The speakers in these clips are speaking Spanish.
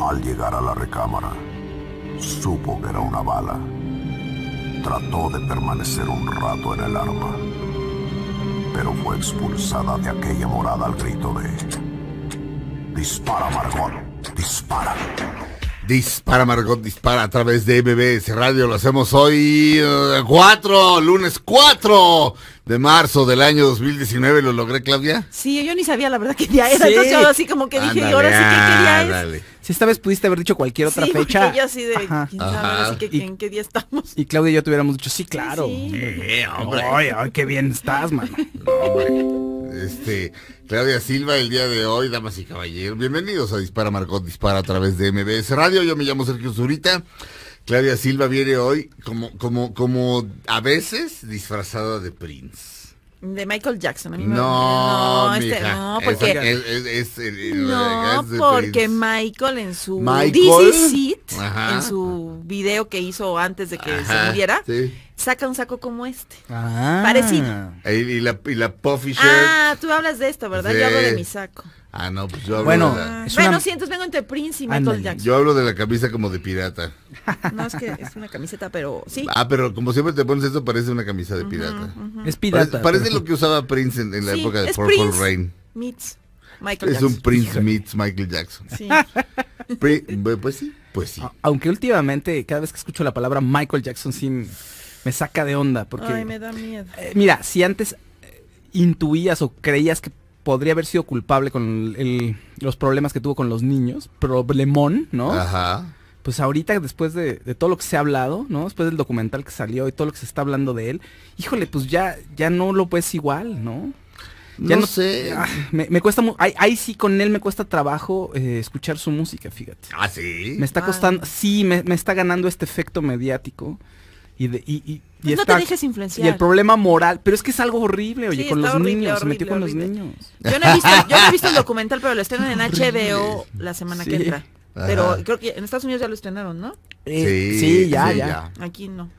Al llegar a la recámara, supo que era una bala. Trató de permanecer un rato en el arma, pero fue expulsada de aquella morada al grito de... Dispara, Margot, dispara. Dispara Margot, dispara a través de MBS Radio. Lo hacemos hoy 4, eh, lunes 4 de marzo del año 2019. ¿Lo logré, Claudia? Sí, yo ni sabía la verdad que día era. Entonces yo así como que dije, y ahora sí que qué día es. Si esta vez pudiste haber dicho cualquier otra sí, fecha. Yo así de, Ajá. ¿quién Así que, ¿en qué día estamos? Y Claudia y yo tuviéramos dicho, sí, claro. Sí, hombre. Ay, qué bien estás, man. No, hombre. Este, Claudia Silva, el día de hoy, damas y caballeros, bienvenidos a Dispara Marcot Dispara a través de MBS Radio. Yo me llamo Sergio Zurita. Claudia Silva viene hoy como, como, como a veces disfrazada de Prince. De Michael Jackson, no, no, no, porque, Michael en su en su video que hizo antes de que se muriera, saca un saco como este. Ah. Parecido. Y la, y la puffy ah, shirt. Ah, tú hablas de esto, ¿verdad? Yo hablo de mi saco. Ah, no, pues yo hablo bueno, de la... Bueno, sí, entonces vengo entre Prince y Michael Jackson. Yo hablo de la camisa como de pirata. No, es que es una camiseta, pero sí. Ah, pero como siempre te pones esto, parece una camisa de pirata. Es pirata. Parece, lo que usaba Prince en, la época de Purple Prince Rain. Meets Michael es un Prince meets Michael Jackson. Sí. pues sí, pues sí. Aunque últimamente, cada vez que escucho la palabra Michael Jackson, sí me saca de onda. Porque, Ay, me da miedo. Eh, mira, si antes eh, intuías o creías que podría haber sido culpable con el, los problemas que tuvo con los niños, problemón, ¿no? Ajá. Pues ahorita, después de, todo lo que se ha hablado, ¿no? Después del documental que salió y todo lo que se está hablando de él, híjole, pues ya, ya no lo ves igual, ¿no? Ya no, sé. Ah, me, cuesta ahí, sí con él me cuesta trabajo eh, escuchar su música, fíjate. Ah, sí. Me está ah. costando. Sí, me, está ganando este efecto mediático y, y, pues te Y el problema moral, pero es que es algo horrible, oye, con los niños, se metió con los niños. Yo no, he visto, yo no he visto el documental, pero lo estrenan en HBO la semana que entra. Pero creo que en Estados Unidos ya lo estrenaron, ¿no? Eh, sí, sí, ya, ya, Aquí no.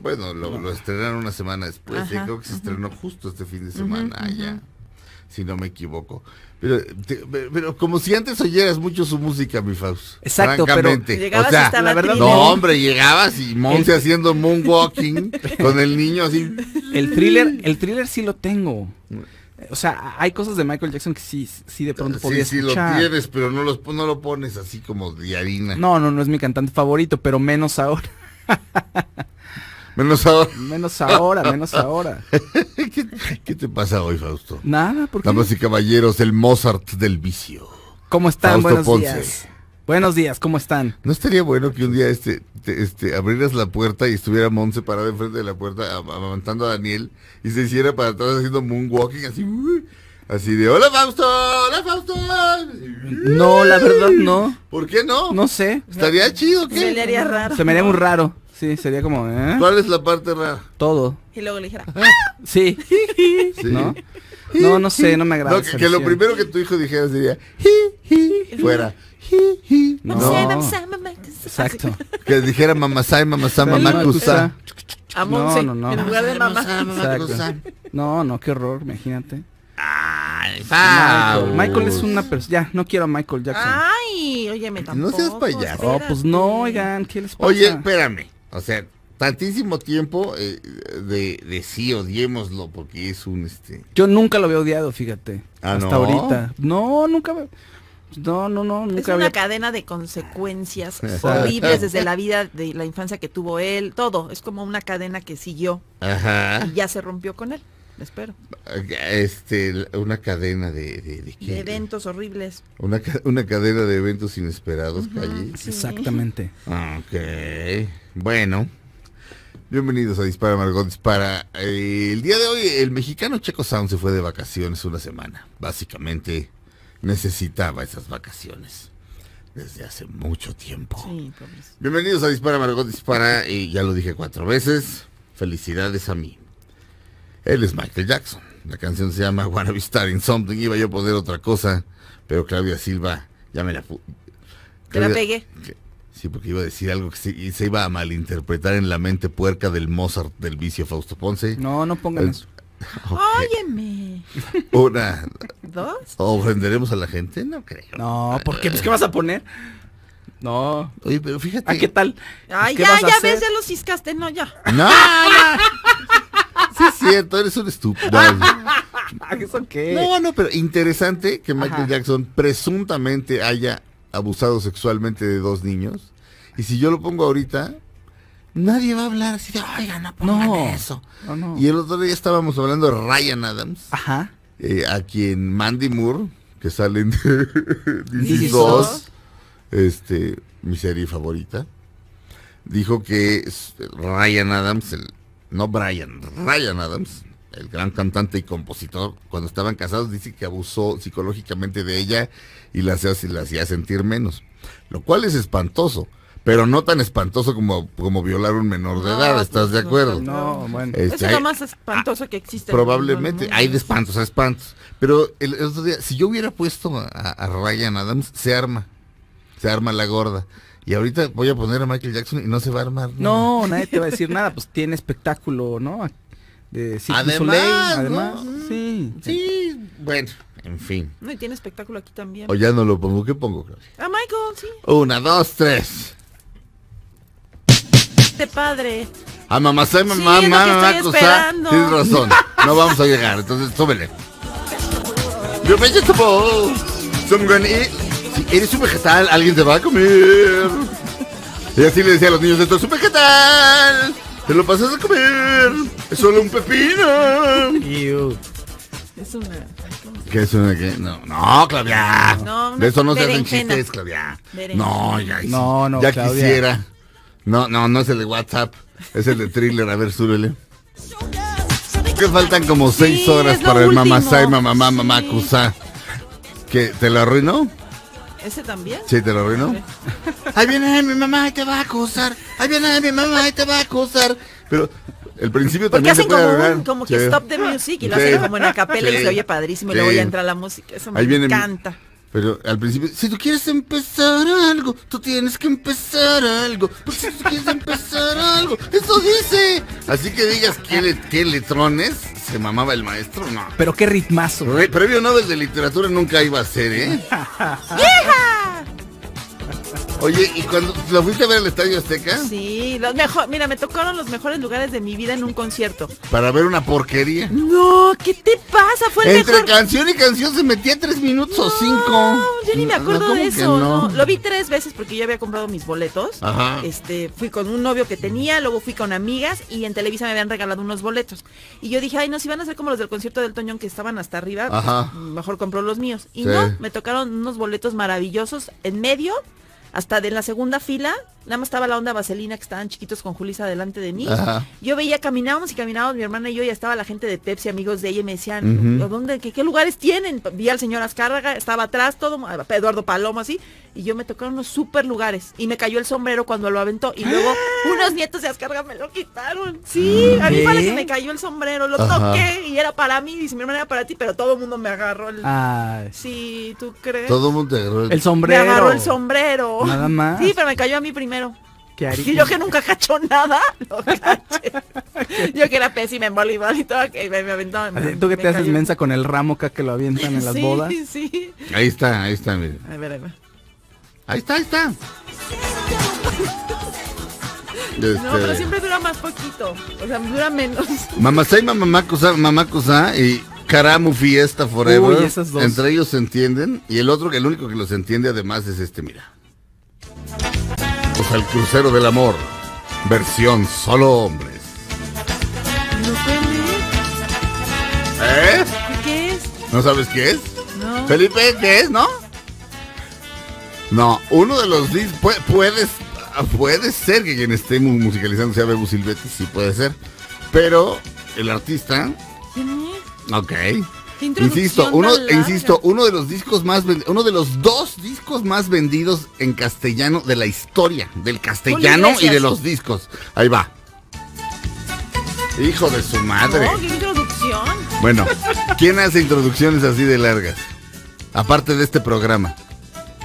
Bueno, lo, estrenaron una semana después, creo que se estrenó justo este fin de semana, ya si no me equivoco. Pero, pero como si antes oyeras mucho su música, mi Faust. Exacto, pero llegabas hasta la verdad. No, hombre, llegabas y Monse haciendo moonwalking con el niño así. El thriller, el thriller sí lo tengo. O sea, hay cosas de Michael Jackson que sí, sí de pronto podías sí, Sí, lo tienes, pero no, no lo pones así como de harina. No, no, no es mi cantante favorito, pero menos ahora. Menos ahora. Menos ahora, menos ahora. ¿Qué, te pasa hoy, Fausto? Nada, porque. Damas y caballeros, el Mozart del vicio. ¿Cómo están? Buenos días. Buenos días, ¿cómo están? ¿No estaría bueno que un día este, este abrieras la puerta y estuviera Monse parado enfrente de la puerta amamantando a Daniel y se hiciera para atrás haciendo moonwalking así? así de, hola Fausto, hola Fausto. No, la verdad no. ¿Por qué no? No sé. Estaría chido, ¿qué? Se me raro. Se me haría muy raro. Sí, sería como, ¿eh? ¿Cuál es la parte rara? Todo. Y luego le dijera, ah, Sí. ¿No? No, no sé, no me agrada. que, lo primero que tu hijo dijera sería, fuera. No. no. Exacto. Que dijera mamasai, mamá mamacusa. No, no, no. En lugar de mamá. No, no, qué horror, imagínate. Ay, Michael. Michael es una persona. Ya, no quiero a Michael Jackson. Ay, oye, me tampoco. No seas payaso. Oh, pues no, oigan, ¿qué les pasa? Oye, espérame. O sea, tantísimo tiempo eh, de, de, sí, odiémoslo, porque es un este. Yo nunca lo había odiado, fíjate. Ah, hasta ahorita. No, nunca. No, no, no, nunca. Es una cadena de consecuencias horribles desde la vida de la infancia que tuvo él, todo. Es como una cadena que siguió y ya se rompió con él espero. Este, una cadena de... eventos horribles. Una, una, cadena de eventos inesperados, Exactamente. Ok. Bueno. Bienvenidos a Dispara Margot Dispara. Eh, el día de hoy el mexicano Checo Sound se fue de vacaciones una semana. Básicamente necesitaba esas vacaciones desde hace mucho tiempo. Bienvenidos a Dispara Margot Dispara y ya lo dije cuatro veces. Felicidades a mí. Él es Michael Jackson. La canción se llama Wanna Be in Something. Iba yo a poner otra cosa, pero Claudia Silva ya me la... Te la pegué. sí, porque iba a decir algo que se, iba a malinterpretar en la mente puerca del Mozart del vicio Fausto Ponce. No, no pongan Óyeme. Una. Dos. ¿Ofenderemos a la gente? No creo. No, porque pues, ¿qué vas a poner? No. Oye, pero fíjate. ¿A ah, qué tal? Ay, ya, ya ves, ya los ciscaste, no, ya. No, cierto, eres un estúpido. ¿Eso qué? No, no, pero interesante que Michael Jackson presuntamente haya abusado sexualmente de dos niños. Y si yo lo pongo ahorita, nadie va a hablar así de, oigan, no no, eso. Y el otro día estábamos hablando de Ryan Adams. Ajá. Eh, a quien Mandy Moore, que salen de este, mi serie favorita, dijo que Ryan Adams, el no Brian, Ryan Adams, el gran cantante y compositor, cuando estaban casados dice que abusó psicológicamente de ella y la hacía, sentir menos, lo cual es espantoso. Pero no tan espantoso como, como violar a un menor de edad, pues, ¿estás de acuerdo? No, bueno. Este, es lo más espantoso que existe. Probablemente, hay de espantos a espantos. Pero si yo hubiera puesto a Ryan Adams, se arma. Se arma la gorda y ahorita voy a poner a Michael Jackson y no se va a armar. No, no nadie te va a decir nada, pues tiene espectáculo, ¿no? De además, además, mm. sí, sí. bueno. En fin. No, y tiene espectáculo aquí también. O ya no lo pongo. ¿Qué pongo, A Michael, sí. Una, dos, tres. Este padre. A mamá, soy mamá, mamá, mamá, cosa. Tienes razón. no vamos a llegar, entonces súbele. yo vegetables. Pues, so gonna eat eres un vegetal, alguien te va a comer. Y así le decía a los niños, esto es un vegetal. Te lo pasas a comer. Es solo un pepino. Es una... ¿Qué es una No, no, Claudia. de eso no se hacen chistes, Claudia. No, ya, no, no, ya quisiera. No, no, no es el de WhatsApp. Es el de thriller. A ver, súbele. Que faltan como seis horas para el mamá mamá, mamá, sí. Que te lo arruinó. ¿Ese también? Sí, te lo arruinó. ahí viene mi mamá y te va a acusar. Ahí viene mi mamá y te va a acusar. Pero el principio Porque también hacen se puede como, un, como que stop the music y lo hacen como en acapella y se oye padrísimo y luego ya entra la música. Eso me ahí viene encanta. Pero al principio, si tú quieres empezar algo, tú tienes que empezar algo. Porque si tú quieres empezar algo, eso dice. Así que digas qué, le, qué letrones se mamaba el maestro, no. Pero qué ritmazo. previo Nobel de Literatura nunca iba a ser, ¿eh? ¡Vieja! Oye, ¿y cuando lo fuiste a ver al Estadio Azteca? Sí, los mejor, mira, me tocaron los mejores lugares de mi vida en un concierto. ¿Para ver una porquería? No, ¿qué te pasa? Fue el Entre canción y canción se metía tres minutos o cinco. No, Yo ni me acuerdo de eso. No? Lo vi tres veces porque yo había comprado mis boletos. Ajá. Este, fui con un novio que tenía, luego fui con amigas y en Televisa me habían regalado unos boletos. Y yo dije, ay, no, si van a ser como los del concierto del Toñón que estaban hasta arriba, pues, mejor compro los míos. Y no, me tocaron unos boletos maravillosos en medio hasta de la segunda fila, nada más estaba la onda vaselina que estaban chiquitos con Julisa delante de mí. Yo veía, caminábamos y caminábamos, mi hermana y yo, ya estaba la gente de Pepsi, amigos de ella, y me decían, qué, qué, lugares tienen? Vi al señor Azcárraga, estaba atrás, todo, Eduardo Palomo, así, y yo me tocaron unos super lugares y me cayó el sombrero cuando lo aventó y luego unos nietos de Azcárraga me lo quitaron. Sí, a mí para que me cayó el sombrero, lo toqué y era para mí y si mi hermana era para ti, pero todo el mundo me agarró el... Sí, ¿tú crees? Todo el mundo agarró el... el... sombrero. Me agarró el sombrero. Nada más. Sí, pero me cayó a mí primero. Qué Y yo que nunca cacho nada, lo caché. yo que era pésima en voleibol y todo, que me, aventó aventaba. Tú que te haces mensa con el ramo acá que lo avientan en las bodas. Sí, sí. Ahí está, ahí está, A ver, a ver. Ahí está, ahí está. No, este. pero siempre dura más poquito. O sea, dura menos. Cosa, Mamá mamacusa y Caramu Fiesta Forever. Uy, esas dos. Entre ellos se entienden. Y el otro, el único que los entiende además es este, mira. O pues, sea, el crucero del amor. Versión solo hombres. ¿Eh? ¿Qué es? ¿No sabes qué es? No. Felipe, ¿qué es, no? No, uno de los discos, ah, puede, ser que quien esté musicalizando sea Bebu Silvetti, sí puede ser. Pero el artista... Ok. Insisto, uno, insisto, uno de los discos más uno de los dos discos más vendidos en castellano de la historia, del castellano y de los discos. Ahí va. Hijo de su madre. introducción? Bueno, ¿quién hace introducciones así de largas? Aparte de este programa.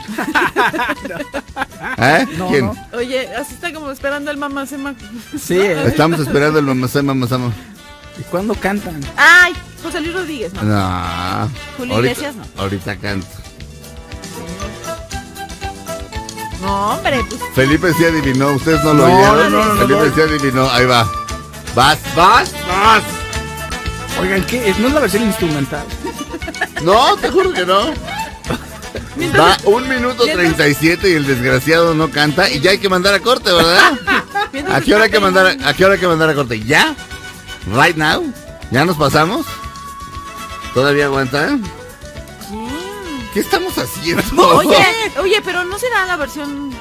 ¿Eh? ¿Quién? Oye, así está como esperando el mamacema. Sí, estamos esperando el mamacema, mamacema. ¿Y cuándo cantan? Ay, José Luis Rodríguez, ¿no? No. Julio Iglesias, no. Ahorita canto. No, hombre. Pues. Felipe sí adivinó, ustedes no lo no, oyeron. Felipe sí adivinó, ahí va. Vas, vas, vas. Oigan, ¿qué? ¿No es la versión instrumental? No, te juro que no. Va un minuto 37 y el desgraciado no canta y ya hay que mandar a corte, ¿verdad? ¿A qué hora hay que mandar a, qué hora que mandar a corte? ¿Ya? ¿Right now? ¿Ya nos pasamos? ¿Todavía aguanta? ¿Qué estamos haciendo? Oye, oye, pero no será la versión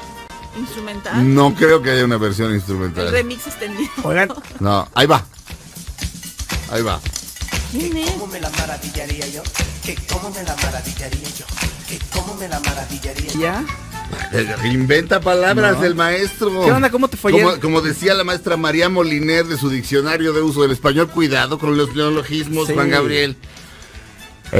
instrumental. No creo que haya una versión instrumental. remix extendido. Oigan. No, ahí va. Ahí va. ¿Quién ¿Cómo me la maravillaría yo? ¿Cómo me la maravillaría yo? ¿Cómo me la maravillaría? Inventa palabras del maestro. ¿Qué onda? ¿Cómo te fue como, decía la maestra María Moliner de su diccionario de uso del español, cuidado con los neologismos, Juan Gabriel.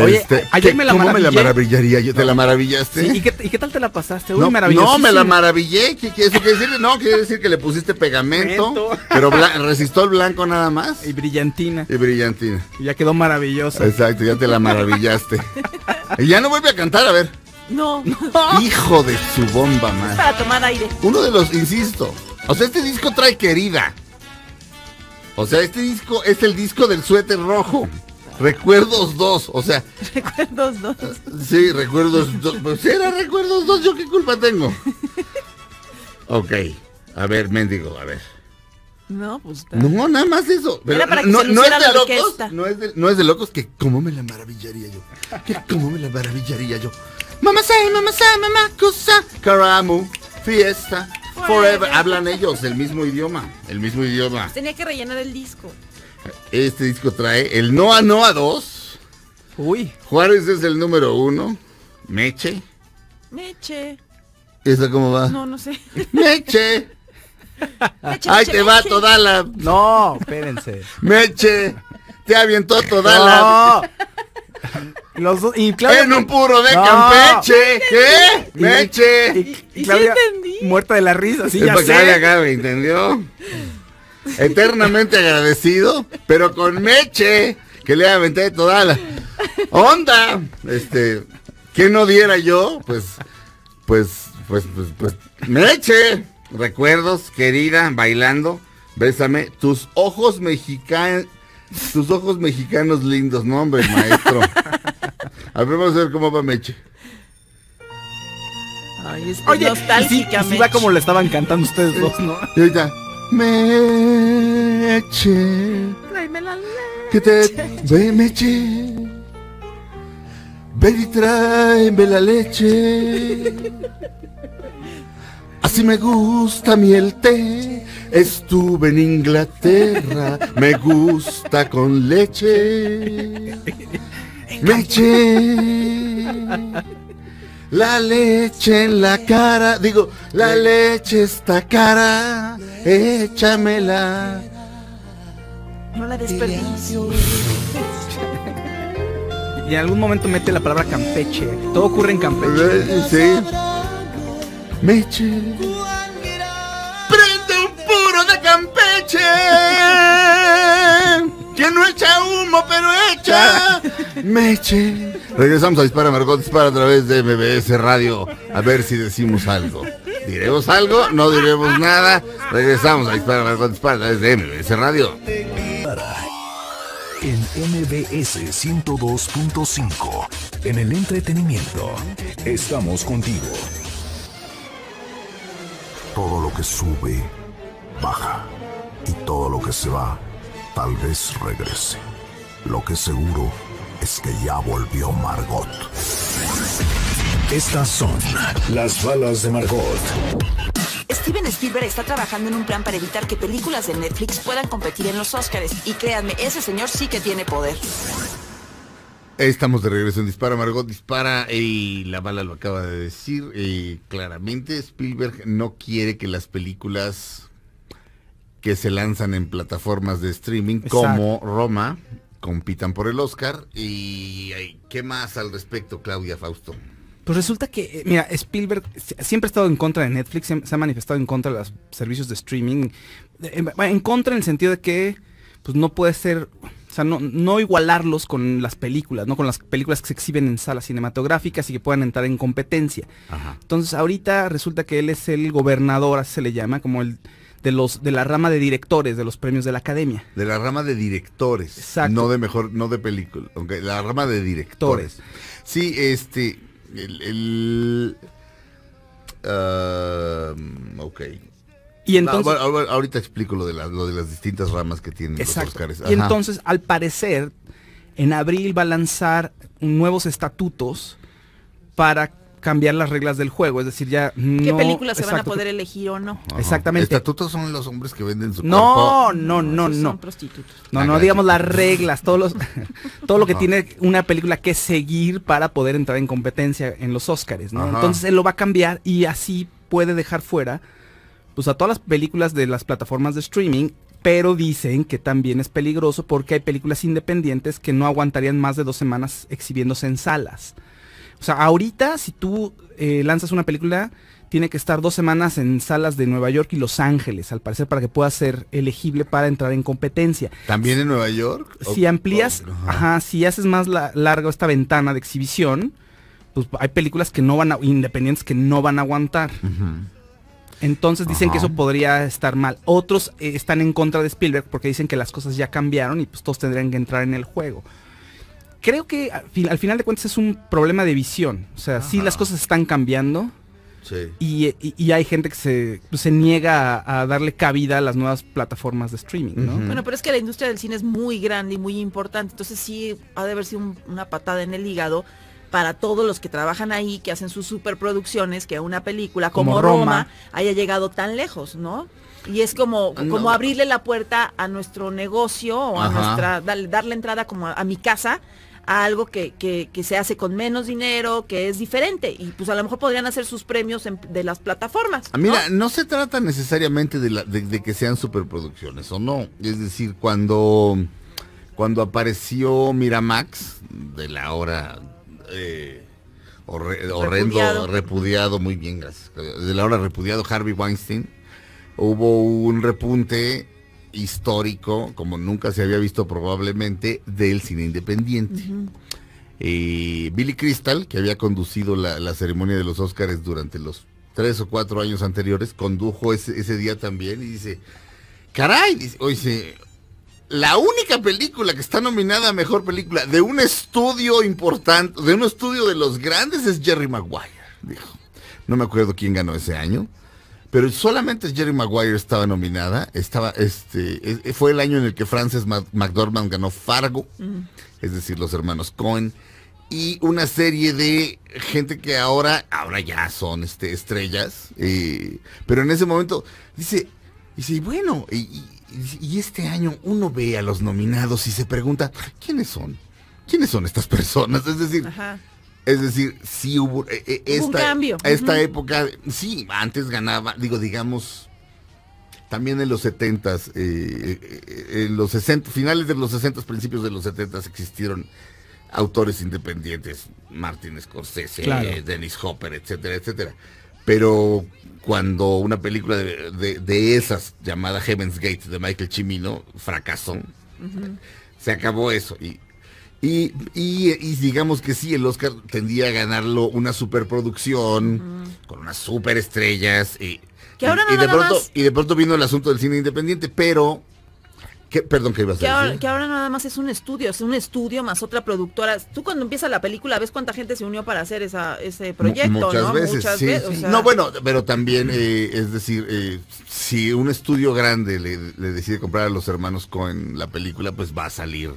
Oye, este, ayer me la ¿Cómo me la maravillaría? ¿Te la maravillaste? ¿y, qué, tal te la pasaste? no, me la maravillé. ¿Qué, quiere decir? No, quiere decir que le pusiste pegamento, pero resistó el blanco nada más. Y brillantina. Y brillantina. Y ya quedó maravillosa. Exacto, ya te la maravillaste. y ya no vuelve a cantar, a ver. No. Hijo de su bomba, man. Para tomar aire. Uno de los, insisto. O sea, este disco trae querida. O sea, este disco es el disco del suéter rojo. Recuerdos 2, o sea. Recuerdos 2. Sí, recuerdos 2. Pues si era recuerdos 2, ¿yo qué culpa tengo? ok, a ver, mendigo, a ver. No, pues. No, nada más eso. para que no, es de locos, no, es de, locos que cómo me la maravillaría yo. Que cómo me la maravillaría yo. Mama say, mamá say, mamá cosa. Caramu, fiesta, forever. Hablan ellos el mismo idioma. El mismo idioma. Pues tenía que rellenar el disco. Este disco trae el Noa Noa 2. Uy. Juárez es el número 1. Meche. Meche. ¿Esa cómo va? No, no sé. Meche. meche Ahí te va Todala. toda la. No, espérense. Meche. Te avientó toda no. Los dos, y Claudia, en un puro de Campeche, ¿qué? Meche. Y, muerta de la risa, sí, ya sé. Acá, entendió? eternamente agradecido, pero con Meche, que le aventé toda la onda. Este, que no diera yo? Pues, pues, pues, pues, pues Meche. Recuerdos, querida, bailando. Bésame. Tus ojos mexicanos. Tus ojos mexicanos lindos, no hombre, maestro. A ver, vamos a ver cómo va Meche. Ay, es Oye, nostálgica, va como le estaban cantando ustedes dos, ¿no? Y ahorita me eche. la leche. Que te ven y la leche. Así me gusta mi el té. Estuve en Inglaterra, me gusta con leche. Meche. La leche en la cara, digo, la leche está cara, échamela. No la desperdicio. Y en algún momento mete la palabra Campeche. Todo ocurre en Campeche. Sí. Meche. Prende un puro de Campeche. ¡Que no echa humo, pero echa meche. Regresamos a Dispara Margot Dispara a través de MBS Radio. A ver si decimos algo. ¿Diremos algo? No diremos nada. Regresamos a Dispara Margot Dispara a través de MBS Radio. En MBS 102.5, en el entretenimiento, estamos contigo. Todo lo que sube, baja. Y todo lo que se va, Tal vez regrese. Lo que seguro es que ya volvió Margot. Estas son las balas de Margot. Steven Spielberg está trabajando en un plan para evitar que películas de Netflix puedan competir en los Oscars. Y créanme, ese señor sí que tiene poder. Estamos de regreso en Dispara, Margot dispara y la bala lo acaba de decir. Y claramente Spielberg no quiere que las películas que se lanzan en plataformas de streaming como Roma, compitan por el Oscar. ¿Y qué más al respecto, Claudia Fausto? Pues resulta que, eh, mira, Spielberg siempre ha estado en contra de Netflix, se ha manifestado en contra de los servicios de streaming. Eh, en contra en el sentido de que pues no puede ser, o sea, no, igualarlos con las películas, ¿no? Con las películas que se exhiben en salas cinematográficas y que puedan entrar en competencia. Entonces ahorita resulta que él es el gobernador, así se le llama, como el de los de la rama de directores de los premios de la academia. De la rama de directores. Exacto. No de mejor, no de película, la rama de directores. Sí, este, ah, ok. Y ah, entonces, ahorita explico lo de, de las distintas ramas que tienen los Oscars. Y entonces, al parecer, en abril va a lanzar nuevos estatutos para cambiar las reglas del juego, es decir, ya ¿Qué películas se van a poder elegir o no? Exactamente. Estatutos son los hombres que venden su no, cuerpo. No, no, no, no. Son No, no, ah, digamos las reglas, todos los, todo lo que tiene una película que seguir para poder entrar en competencia en los Oscars, ¿no? Entonces él lo va a cambiar y así puede dejar fuera pues a todas las películas de las plataformas de streaming pero dicen que también es peligroso porque hay películas independientes que no aguantarían más de dos semanas exhibiéndose en salas. O sea, ahorita si tú eh, lanzas una película, tiene que estar dos semanas en salas de Nueva York y Los Ángeles, al parecer, para que pueda ser elegible para entrar en competencia. ¿También en Nueva York? Si amplías, oh, ajá, si haces más largo esta ventana de exhibición, pues hay películas que no van a, independientes que no van a aguantar. Entonces dicen que eso podría estar mal. Otros eh, están en contra de Spielberg porque dicen que las cosas ya cambiaron y pues todos tendrían que entrar en el juego creo que al final de cuentas es un problema de visión. O sea, sí las cosas están cambiando. Y, hay gente que se, pues, niega a, darle cabida a las nuevas plataformas de streaming, ¿no? Bueno, pero es que la industria del cine es muy grande y muy importante, entonces sí ha de haber sido una patada en el hígado para todos los que trabajan ahí, que hacen sus superproducciones, que una película como, Roma, haya llegado tan lejos, ¿no? Y es como, ah, como abrirle la puerta a nuestro negocio o a nuestra, darle, entrada como a mi casa algo que, que, se hace con menos dinero, que es diferente. Y pues a lo mejor podrían hacer sus premios de las plataformas. Ah, mira, no se trata necesariamente de, que sean superproducciones o no. Es decir, cuando, cuando apareció Miramax, de la hora... Eh, horrendo, repudiado. repudiado. muy bien, gracias. De la hora repudiado Harvey Weinstein, hubo un repunte histórico, como nunca se había visto probablemente, del cine independiente. Eh, Billy Crystal, que había conducido la, ceremonia de los Óscares durante los tres o cuatro años anteriores, condujo ese, día también y dice, caray, hoy la única película que está nominada a mejor película de un estudio importante, de un estudio de los grandes es Jerry Maguire, dijo. No me acuerdo quién ganó ese año pero solamente Jerry Maguire estaba nominada. Estaba, este, e-, fue el año en el que Frances McDormand ganó Fargo, mm. es decir, los hermanos Cohen y una serie de gente que ahora, ahora ya son este, estrellas, pero en ese momento dice, dice bueno, y, este año uno ve a los nominados y se pregunta, ¿quiénes son? ¿Quiénes son estas personas? Es decir, es decir, sí hubo, eh, eh, esta, cambio. Esta época, sí, antes ganaba, digo, digamos, también en los 70 eh, en los 60, finales de los 60 principios de los 70 existieron autores independientes, Martin Scorsese, Dennis Hopper, etcétera, etcétera. Pero cuando una película de, esas, llamada Heaven's Gate, de Michael Cimino, fracasó, se acabó eso. Y y, digamos que sí, el Oscar tendía a ganarlo una superproducción, con unas superestrellas. Y, y, de pronto, y de pronto vino el asunto del cine independiente, pero... Que, perdón, ¿qué ibas a decir? Que ahora, nada más es un estudio, es un estudio más otra productora. Tú cuando empieza la película ves cuánta gente se unió para hacer esa, ese proyecto, muchas ¿no? Veces, No, bueno, pero también, eh, es decir, eh, si un estudio grande le, decide comprar a los hermanos con la película, pues va a salir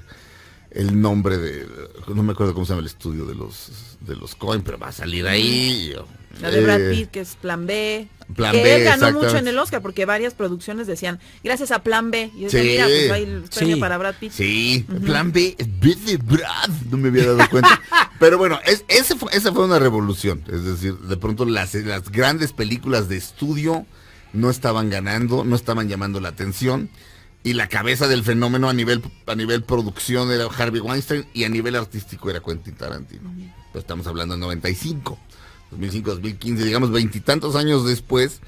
el nombre de. No me acuerdo cómo se llama el estudio de los de los coin pero va a salir ahí. La de Brad eh, Pitt, que es Plan B. Plan que B, él ganó mucho en el Oscar porque varias producciones decían, gracias a Plan B. Y yo sí, decía, mira, pues hay el premio para Brad Pitt. Sí, Plan B, B de Brad, no me había dado cuenta. Pero bueno, es, ese fue, esa fue una revolución. Es decir, de pronto las, las grandes películas de estudio no estaban ganando, no estaban llamando la atención y la cabeza del fenómeno a nivel, a nivel producción era Harvey Weinstein y a nivel artístico era Quentin Tarantino. estamos hablando de 95, 2005, 2015, digamos veintitantos años después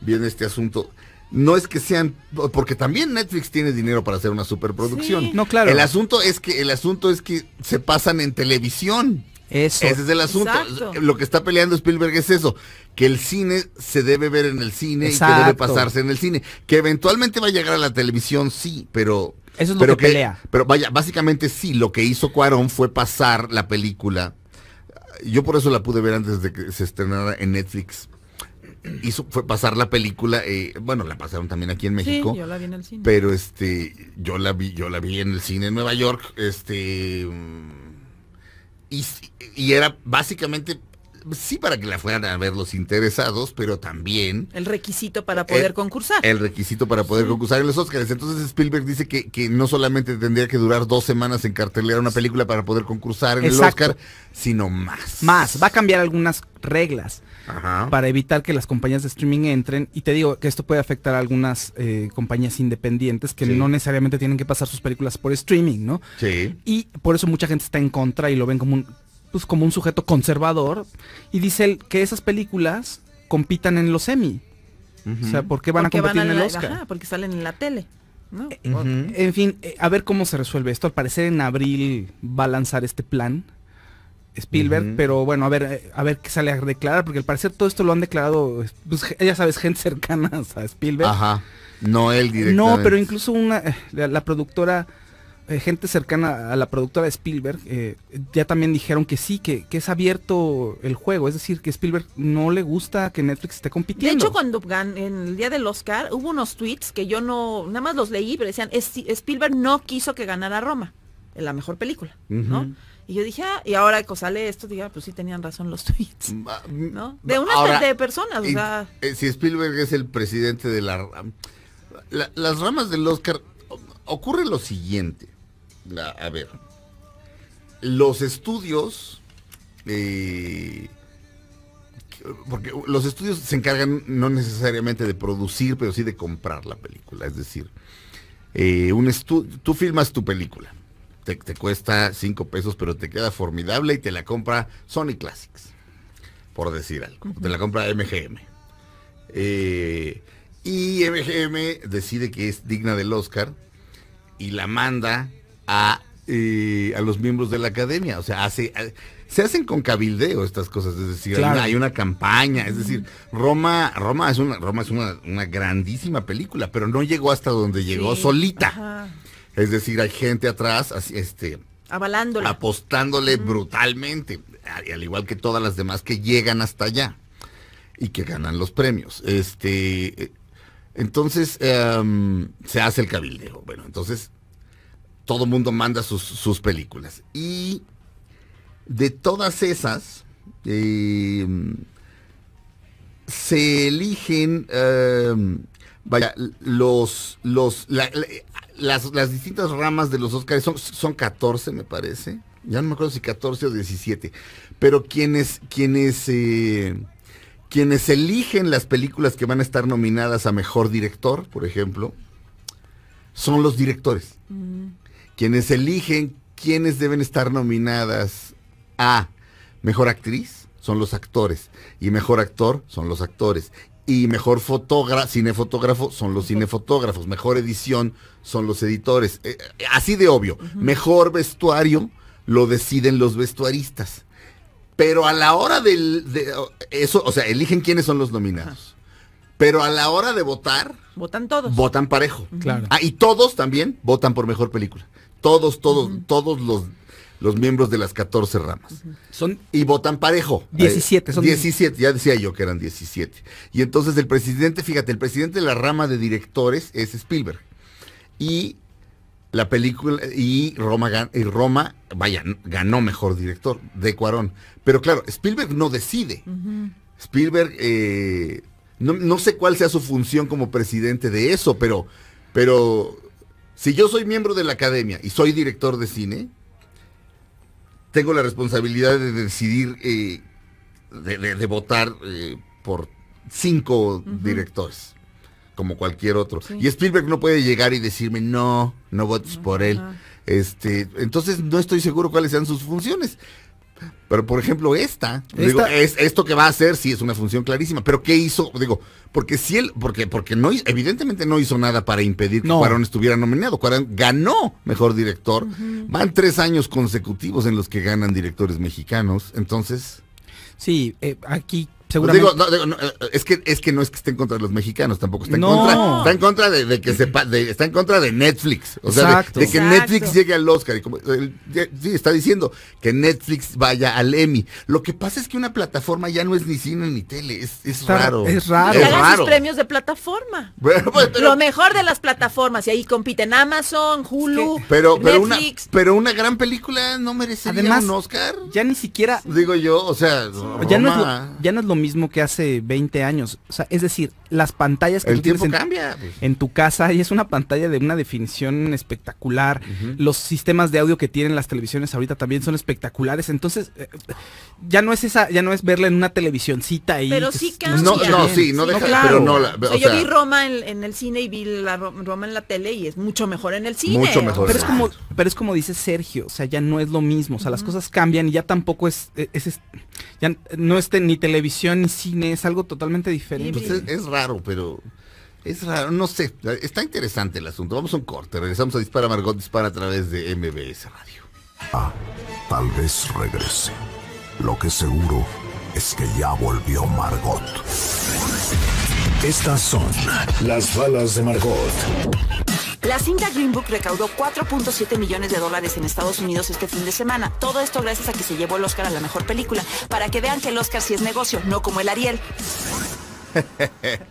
viene este asunto no es que sean porque también Netflix tiene dinero para hacer una superproducción. No, claro. El asunto es que el asunto es que se pasan en televisión. Ese es el asunto. Lo que está peleando Spielberg es eso, que el cine se debe ver en el cine y que debe pasarse en el cine, que eventualmente va a llegar a la televisión, sí, pero eso es lo que, pelea. Pero vaya, básicamente sí, lo que hizo Cuarón fue pasar la película. Yo por eso la pude ver antes de que se estrenara en Netflix. Hizo, fue pasar la película, eh, bueno, la pasaron también aquí en México. yo la vi en el cine. Pero este, yo la vi, yo la vi en el cine en Nueva York, este y, era básicamente sí para que la fueran a ver los interesados, pero también... El requisito para poder eh, concursar. El requisito para poder concursar en los Oscars. Entonces Spielberg dice que, no solamente tendría que durar dos semanas en cartelera una película para poder concursar en el Oscar, sino más. Más, va a cambiar algunas reglas para evitar que las compañías de streaming entren. Y te digo que esto puede afectar a algunas eh, compañías independientes que no necesariamente tienen que pasar sus películas por streaming, ¿no? Sí. Y por eso mucha gente está en contra y lo ven como un pues, como un sujeto conservador. Y dice que esas películas compitan en los Emmy. O sea, ¿por qué van a competir en los Oscar? porque salen en la tele. Eh, en fin, eh, a ver cómo se resuelve esto. Al parecer en abril va a lanzar este plan Spielberg, pero bueno, a ver, eh, a ver qué sale a declarar, porque al parecer todo esto lo han declarado, pues, ya sabes, gente cercana a Spielberg. Ajá. No él directamente. No, pero incluso una la productora eh, gente cercana a la productora de Spielberg eh, ya también dijeron que sí, que, es abierto el juego, es decir, que Spielberg no le gusta que Netflix esté compitiendo. De hecho, cuando en el día del Oscar hubo unos tweets que yo no, nada más los leí, pero decían, Spielberg no quiso que ganara Roma, en la mejor película, ¿no? Y yo dije, ah, y ahora que sale esto, diga, ah, pues sí tenían razón los tweets. Mm, ah, mm, de una serie de personas, o sea. Eh, si Spielberg es el presidente de la las ramas del Oscar, ocurre lo siguiente a ver, los estudios, eh, porque los estudios se encargan no necesariamente de producir, pero sí de comprar la película. Es decir, eh, tú filmas tu película, te, cuesta 5 pesos, pero te queda formidable y te la compra Sony Classics, por decir algo. Te la compra MGM. Eh, y MGM decide que es digna del Oscar y la manda a, eh, a los miembros de la academia. O sea, hace, eh, se hacen con cabildeo estas cosas, es decir, hay, una, campaña, es decir, Roma, Roma es una, Roma es una, grandísima película, pero no llegó hasta donde llegó solita. Es decir, hay gente atrás, así, este, Avalándole. apostándole brutalmente, al, igual que todas las demás que llegan hasta allá y que ganan los premios. Este, eh, entonces em, se hace el cabildeo. Bueno, entonces todo mundo manda sus, películas. Y de todas esas, em, se eligen, em, vaya, los, los, las, las, distintas ramas de los Oscars, son, son 14 me parece, ya no me acuerdo si 14 o 17, pero quienes, quienes, eh, quienes eligen las películas que van a estar nominadas a Mejor Director, por ejemplo, son los directores. Mm quienes eligen quiénes deben estar nominadas a mejor actriz son los actores y mejor actor son los actores y mejor fotógrafo, cinefotógrafo son los cinefotógrafos, mejor edición son los editores. Eh, eh, así de obvio, mejor vestuario lo deciden los vestuaristas. Pero a la hora del de, eso, o sea, eligen quiénes son los nominados. Pero a la hora de votar. Votan todos. Votan parejo. Claro. Ah, y todos también votan por mejor película. Todos, todos, todos los, los miembros de las 14 ramas. Son y votan parejo. 17, eh, son 17, ya decía yo que eran 17. Y entonces el presidente, fíjate, el presidente de la rama de directores es Spielberg. Y la película y Roma y Roma, vaya, ganó mejor director de Cuarón. Pero claro, Spielberg no decide. Spielberg eh, no, sé cuál sea su función como presidente de eso, pero, pero si yo soy miembro de la academia y soy director de cine, tengo la responsabilidad de decidir, eh, de, votar eh, por cinco directores, como cualquier otro. Y Spielberg no puede llegar y decirme, no, no votes por él. Este, entonces no estoy seguro cuáles sean sus funciones. Pero por ejemplo, esta, es esto que va a hacer, si es una función clarísima. Pero ¿qué hizo? Digo, porque si él, porque, porque no evidentemente no hizo nada para impedir que Cuarón estuviera nominado. Cuarón ganó mejor director. Van tres años consecutivos en los que ganan directores mexicanos. Entonces. Sí, eh, aquí pues seguramente. digo, eh, eh, es, que, es que no es que esté en contra de los mexicanos, tampoco está en contra. Está en contra de, que sepa, está en contra de Netflix. O sea, de, que Netflix llegue al Oscar. Y sí, está diciendo que Netflix vaya al Emmy. Lo que pasa es que una plataforma ya no es ni cine ni tele, es, es raro. Es raro. Es raro. premios de plataforma. Pues, lo mejor de las plataformas, y ahí compiten Amazon, Hulu, pero, pero Netflix. Una, pero una gran película no merece Además, un Oscar. Ya ni siquiera. Digo yo, o sea, ya, no es ya no es lo mismo que hace 20 años. O sea, es decir, las pantallas que tienes en, cambia, pues. en, tu casa y es una pantalla de una definición espectacular. Los sistemas de audio que tienen las televisiones ahorita también son espectaculares. Entonces, eh, ya no es esa, ya no es verla en una televisioncita ahí. Pero sí No, no, sí, no deja, claro. yo vi Roma en, el cine y vi la Roma en la tele y es mucho mejor en el cine. Mucho mejor. Pero es como, pero es como dice Sergio, o sea, ya no es lo mismo. O sea, las cosas cambian y ya tampoco es, e, es, ya no esté ni televisión en cine es algo totalmente diferente. Pues es, raro, pero es raro, no sé. Está interesante el asunto. Vamos a un corte. Regresamos a Dispara Margot Dispara a través de MBS Radio. Ah, tal vez regrese. Lo que seguro es que ya volvió Margot. Estas son las balas de Margot. La cinta Green Book recaudó 4.7 millones de dólares en Estados Unidos este fin de semana. Todo esto gracias a que se llevó el Oscar a la mejor película, para que vean que el Oscar sí es negocio, no como el Ariel.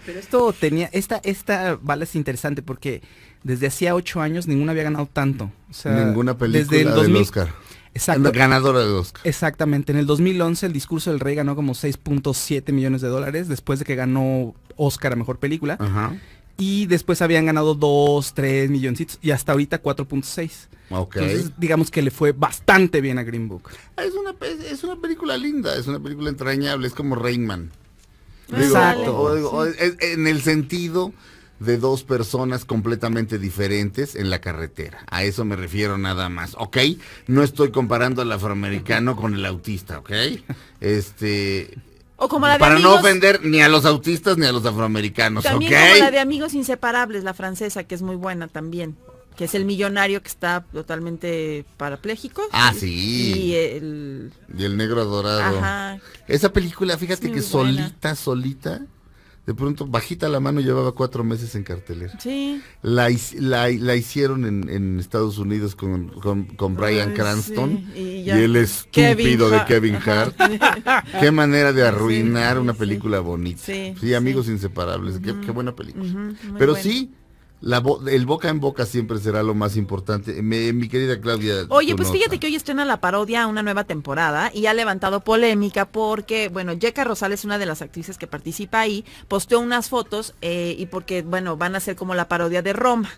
Pero esto tenía, esta, esta bala es interesante porque desde hacía ocho años ninguna había ganado tanto. sea, Ninguna película desde el 2000, Oscar. Exacto. Ganadora del Oscar. Exactamente. En el 2011 el discurso del rey ganó como 6.7 millones de dólares después de que ganó Oscar a Mejor Película. Ajá y después habían ganado 2, 3 milloncitos y hasta ahorita 4.6. Ok. Entonces, digamos que le fue bastante bien a Green Book. Es una, es una película linda, es una película entrañable, es como Rainman. Exacto. en el sentido de dos personas completamente diferentes en la carretera. A eso me refiero nada más, ¿ok? No estoy comparando al afroamericano con el autista, ¿ok? Este, para no ofender ni a los autistas ni a los afroamericanos, también Como la de Amigos Inseparables, la francesa, que es muy buena también. Que es el millonario que está totalmente parapléjico. Ah, sí. Y el, negro adorado. Esa película, fíjate que solita, solita de pronto bajita la mano llevaba cuatro meses en cartelera. Sí. La, hicieron en, Estados Unidos con, con, Brian Cranston y, él es el estúpido de Kevin Hart. qué manera de arruinar una película bonita. Sí, amigos inseparables, qué, buena película. Pero sí, el boca en boca siempre será lo más importante. mi querida Claudia. Oye, pues fíjate que hoy estrena la parodia una nueva temporada y ha levantado polémica porque, bueno, Jeca Rosales, una de las actrices que participa ahí, posteó unas fotos eh, y porque, bueno, van a ser como la parodia de Roma.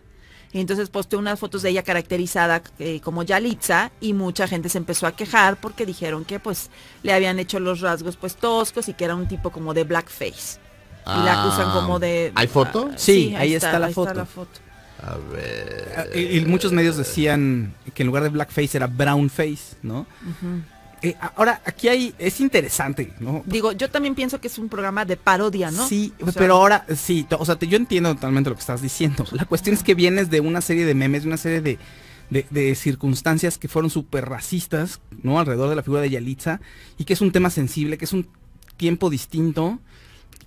entonces posteó unas fotos de ella caracterizada eh, como Yalitza y mucha gente se empezó a quejar porque dijeron que pues le habían hecho los rasgos pues toscos y que era un tipo como de blackface y la acusan ah, como de... ¿Hay ah, foto? sí, ahí, está, la foto. A ver. Ah, y, muchos medios decían que en lugar de blackface era brownface, ¿no? Eh, ahora, aquí hay, es interesante, ¿no? Digo, yo también pienso que es un programa de parodia, ¿no? Sí, pero ahora, sí, o sea, yo entiendo totalmente lo que estás diciendo. La cuestión es que vienes de una serie de memes, de una serie de, de, circunstancias que fueron súper racistas, ¿no? Alrededor de la figura de Yalitza, y que es un tema sensible, que es un tiempo distinto,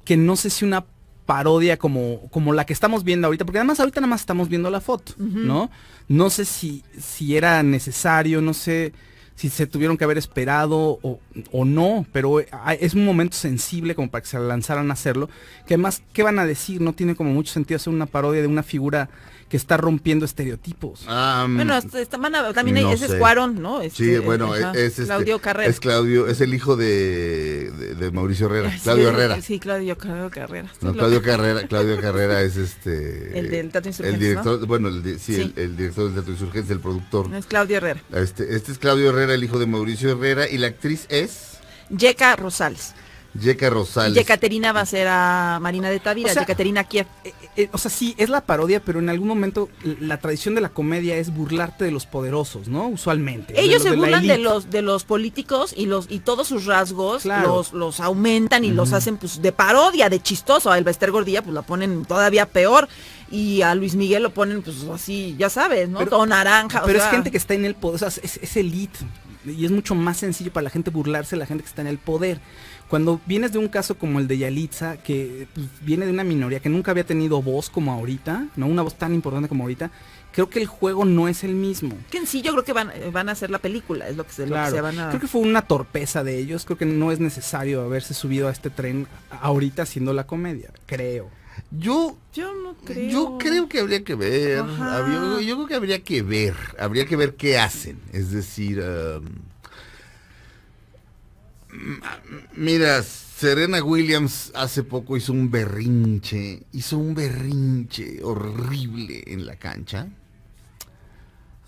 que no sé si una parodia como, como la que estamos viendo ahorita, porque además ahorita nada más estamos viendo la foto, ¿no? No sé si, si era necesario, no sé si se tuvieron que haber esperado o, o no, pero eh, es un momento sensible como para que se lanzaran a hacerlo. Que además, ¿qué van a decir? No tiene como mucho sentido hacer una parodia de una figura que está rompiendo estereotipos. Ah, mm. bueno, van también ese es Cuarón, ¿no? sí, este, bueno, es, este, Claudio Carrera. Es Claudio, es el hijo de, de, Mauricio Herrera. Claudio Herrera. Sí, Claudio, Carrera. Claudio Carrera, Claudio Carrera es este. El del Teatro Insurgencia. El director, bueno, el, sí, El, director del Teatro insurgente, el productor. Es Claudio Herrera. Este, este es Claudio Herrera, el hijo de Mauricio Herrera, y la actriz es Yeca Rosales. Yeca Rosales. Yecaterina va a ser a Marina de Tavira, o Yecaterina Kiev. Eh, eh, eh, o sea, sí, es la parodia, pero en algún momento la tradición de la comedia es burlarte de los poderosos, ¿no? Usualmente. Ellos se burlan de, los de los políticos y los y todos sus rasgos los, los aumentan y los hacen pues de parodia, de chistoso. A Elbester Gordilla pues la ponen todavía peor y a Luis Miguel lo ponen pues así, ya sabes, ¿no? Todo naranja. Pero es gente que está en el poder, es, es elite y es mucho más sencillo para la gente burlarse de la gente que está en el poder. Cuando vienes de un caso como el de Yalitza, que pues, viene de una minoría que nunca había tenido voz como ahorita, no una voz tan importante como ahorita, creo que el juego no es el mismo. Que en sí yo creo que van, eh, a hacer la película, es lo que, se, van a... Creo que fue una torpeza de ellos, creo que no es necesario haberse subido a este tren ahorita haciendo la comedia, creo. Yo, yo creo. que habría que ver. yo creo que habría que ver. Habría que ver qué hacen. Es decir, miras mm, mira, Serena Williams hace poco hizo un berrinche. Hizo un berrinche horrible en la cancha.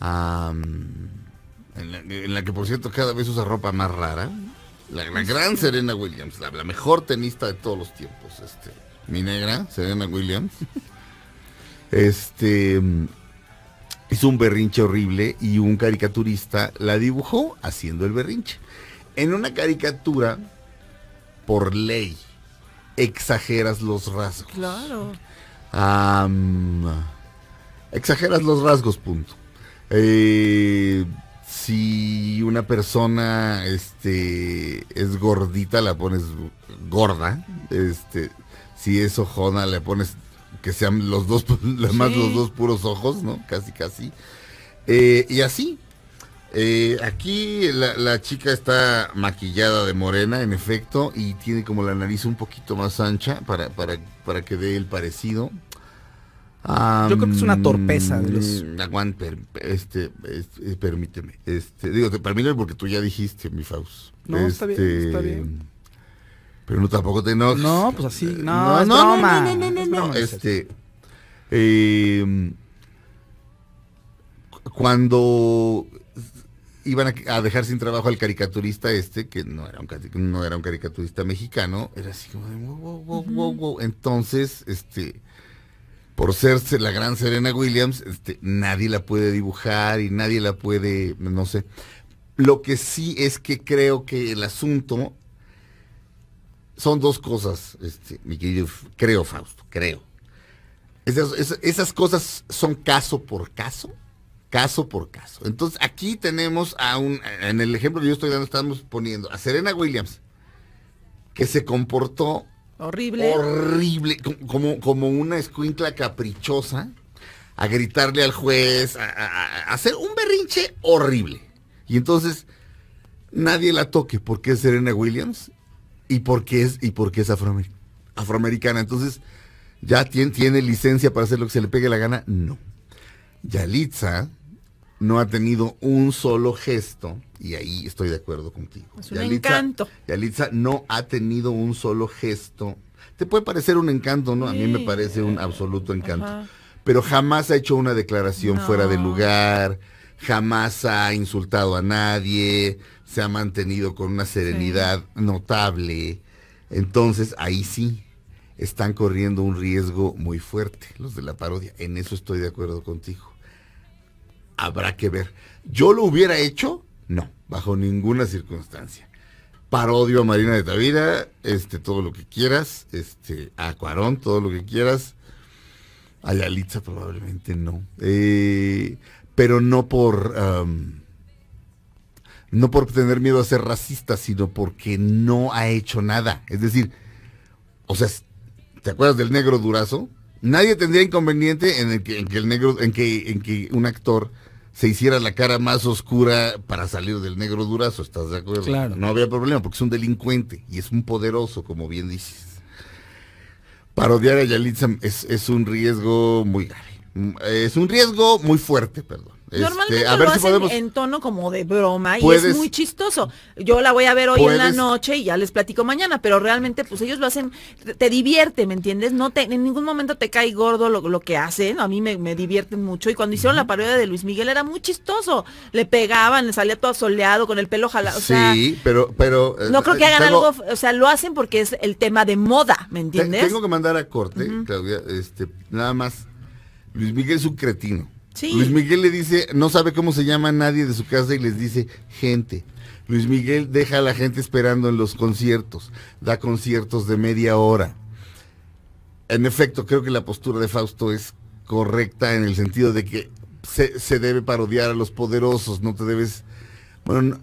en, la, que, por cierto, cada vez usa ropa más rara. La, gran Serena Williams, la, la mejor tenista de todos los tiempos. Este mi negra, Serena Williams, este hizo un berrinche horrible y un caricaturista la dibujó haciendo el berrinche. En una caricatura, por ley, exageras los rasgos. Claro. exageras los rasgos, punto. Eh, si una persona este, es gordita, la pones gorda. Este, si eso le pones que sean los dos, además los dos puros ojos, ¿no? Casi, casi. Eh, y así, eh, aquí la, chica está maquillada de morena, en efecto, y tiene como la nariz un poquito más ancha para, para, para que dé el parecido. Yo creo que es una torpeza de los. este, permíteme. Este, digo, te permíteme porque tú ya dijiste, mi Faust. No, está bien, está este, bien. Pero no tampoco te enojes. No, pues así. Eh, no, no, no, no, no, no, no, no, Este. Eh, cuando iban a, dejar sin trabajo al caricaturista este, que no era un, no era un caricaturista mexicano, era así como de wow, wow, wow, wow, wow. Entonces, este, por ser la gran Serena Williams, este, nadie la puede dibujar y nadie la puede, no sé. Lo que sí es que creo que el asunto son dos cosas, este, mi querido, creo, Fausto, creo. Esas, cosas son caso por caso, caso por caso. Entonces, aquí tenemos a un, en el ejemplo que yo estoy dando, estamos poniendo a Serena Williams, que se comportó horrible, horrible como, como una escuincla caprichosa, a gritarle al juez, a, hacer un berrinche horrible. Y entonces, nadie la toque porque es Serena Williams y porque es, y es afroamericana. Entonces, ¿ya tiene, licencia para hacer lo que se le pegue la gana? No. Yalitza no ha tenido un solo gesto, y ahí estoy de acuerdo contigo. Es un Yalitza, encanto. Yalitza no ha tenido un solo gesto. Te puede parecer un encanto, ¿no? A mí me parece un absoluto encanto. Pero jamás ha hecho una declaración fuera de lugar, jamás ha insultado a nadie, se ha mantenido con una serenidad notable. Entonces, ahí sí están corriendo un riesgo muy fuerte los de la parodia. En eso estoy de acuerdo contigo. Habrá que ver. ¿Yo lo hubiera hecho? No, bajo ninguna circunstancia. Parodio a Marina de Tavira, este, todo lo que quieras, este, a Cuarón, todo lo que quieras. A Yalitza probablemente no. Eh, pero no por no por tener miedo a ser racista, sino porque no ha hecho nada. Es decir, o sea, ¿te acuerdas del negro durazo? Nadie tendría inconveniente en, que, el negro, en que, un actor se hiciera la cara más oscura para salir del negro durazo, ¿estás de acuerdo? No había problema, porque es un delincuente y es un poderoso, como bien dices. Parodiar a Yalitza es un riesgo muy grave. Mm, es un riesgo muy fuerte, perdón. Este, Normalmente lo hacen en tono como de broma y es muy chistoso. Yo la voy a ver hoy en la noche y ya les platico mañana, pero realmente pues ellos lo hacen, te divierte, ¿me entiendes? No te, en ningún momento te cae gordo lo, que hacen, a mí me, me, divierten mucho y cuando hicieron la parodia de Luis Miguel era muy chistoso, le pegaban, le salía todo soleado con el pelo jalado. sí, pero, pero... Eh, no creo que eh, hagan algo, o sea, lo hacen porque es el tema de moda, ¿me entiendes? tengo que mandar a corte, Claudia, este, nada más, Luis Miguel es un cretino. Luis Miguel le dice, no sabe cómo se llama nadie de su casa y les dice gente. Luis Miguel deja a la gente esperando en los conciertos, da conciertos de media hora. En efecto, creo que la postura de Fausto es correcta en el sentido de que se, debe parodiar a los poderosos, no te debes... Bueno,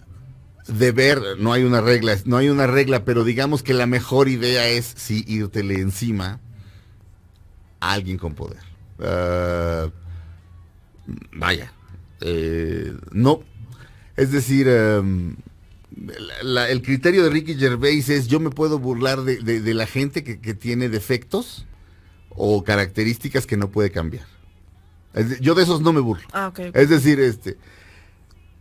deber, no hay una regla, no hay una regla, pero digamos que la mejor idea es si sí, írtele encima a alguien con poder. Ah, Vaya, eh, no. Es decir, em, el criterio de Ricky Gervais es yo me puedo burlar de, la gente que, tiene defectos o características que no puede cambiar. yo de esos no me burlo. Ah, es decir, este,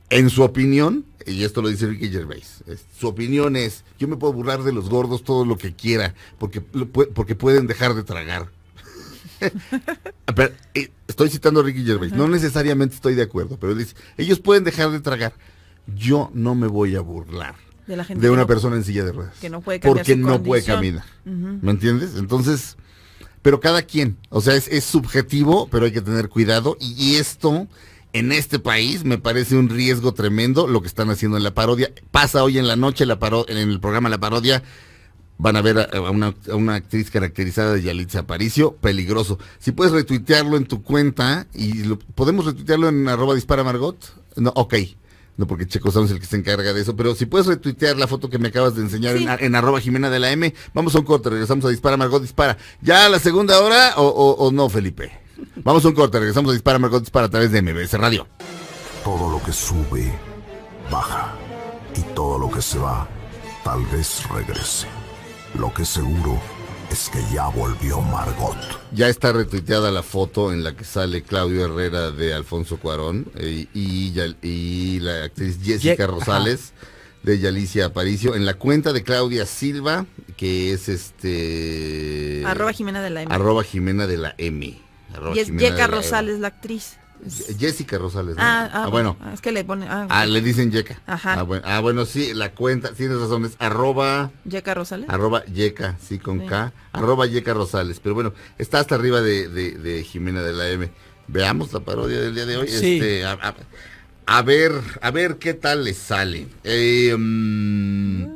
en su opinión, y esto lo dice Ricky Gervais, su opinión es yo me puedo burlar de los gordos todo lo que quiera porque, porque pueden dejar de tragar Eh, estoy citando a Ricky Gervais. No necesariamente estoy de acuerdo, pero dice, ellos pueden dejar de tragar. Yo no me voy a burlar de, una persona en silla de ruedas. Porque no puede caminar. ¿Me entiendes? Entonces, pero cada quien. O sea, es, subjetivo, pero hay que tener cuidado. Y, esto, en este país, me parece un riesgo tremendo lo que están haciendo en la parodia. Pasa hoy en la noche la en el programa La Parodia Van a ver a, una, actriz caracterizada de Yalitza Aparicio, peligroso. Si puedes retuitearlo en tu cuenta y lo, podemos retuitearlo en arroba dispara Margot. No, ok. No, porque Checo es el que se encarga de eso. Pero si puedes retuitear la foto que me acabas de enseñar en, arroba Jimena de la M, vamos a un corte, regresamos a Dispara Margot Dispara. ¿Ya a la segunda hora o, o no, Felipe? Vamos a un corte, regresamos a Dispara Margot Dispara a través de MBS Radio. Todo lo que sube, baja. Y todo lo que se va, tal vez regrese lo que seguro es que ya volvió Margot. Ya está retuiteada la foto en la que sale Claudio Herrera de Alfonso Cuarón eh, y, la actriz Jessica Rosales de Yalicia Aparicio en la cuenta de Claudia Silva, que es este... Arroba Jimena de la M. Arroba Jimena de la M. y Jessica Rosales la actriz. Jessica Rosales. Ah, ah, ah, bueno. Ah, es que le ponen. Ah, le dicen Yeca. Ajá. ah bueno. sí, la cuenta, tienes razones arroba. Yeca Rosales. Arroba Yeca, sí, con K. Arroba Yeca Rosales. Pero bueno, está hasta arriba de, Jimena de la M. Veamos la parodia del día de hoy. Este, a, ver, a ver qué tal le sale. Eh, mm,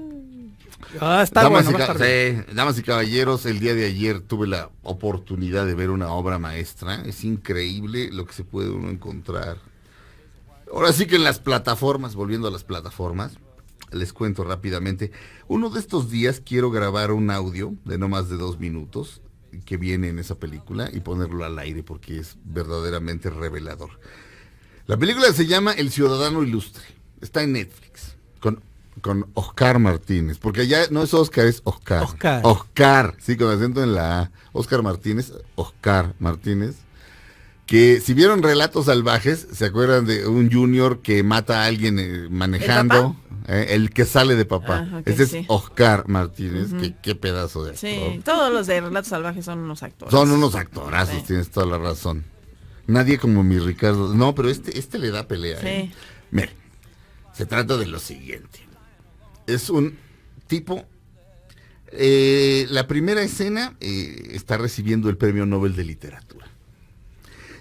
Ah, está damas damas y caballeros, el día de ayer tuve la oportunidad de ver una obra maestra. Es increíble lo que se puede uno encontrar. Ahora sí que en las plataformas, volviendo a las plataformas, les cuento rápidamente. Uno de estos días quiero grabar un audio de no más de dos minutos que viene en esa película y ponerlo al aire porque es verdaderamente revelador. La película se llama El Ciudadano Ilustre. Está en Netflix con con Oscar Martínez, porque ya no es Oscar, es Oscar. Oscar. Oscar, sí, con acento en la Oscar Martínez, Oscar Martínez. Que si vieron relatos salvajes, ¿se acuerdan de un junior que mata a alguien eh, manejando? Eh, ¿El, que sale de papá. Ah, Ese es Oscar Martínez, que qué pedazo de actor. Sí, todos los de relatos salvajes son unos actores. Son unos actorazos, tienes toda la razón. Nadie como mi Ricardo. No, pero este, este le da pelea. ¿eh? se trata de lo siguiente es un tipo... Eh, la primera escena eh, está recibiendo el Premio Nobel de Literatura.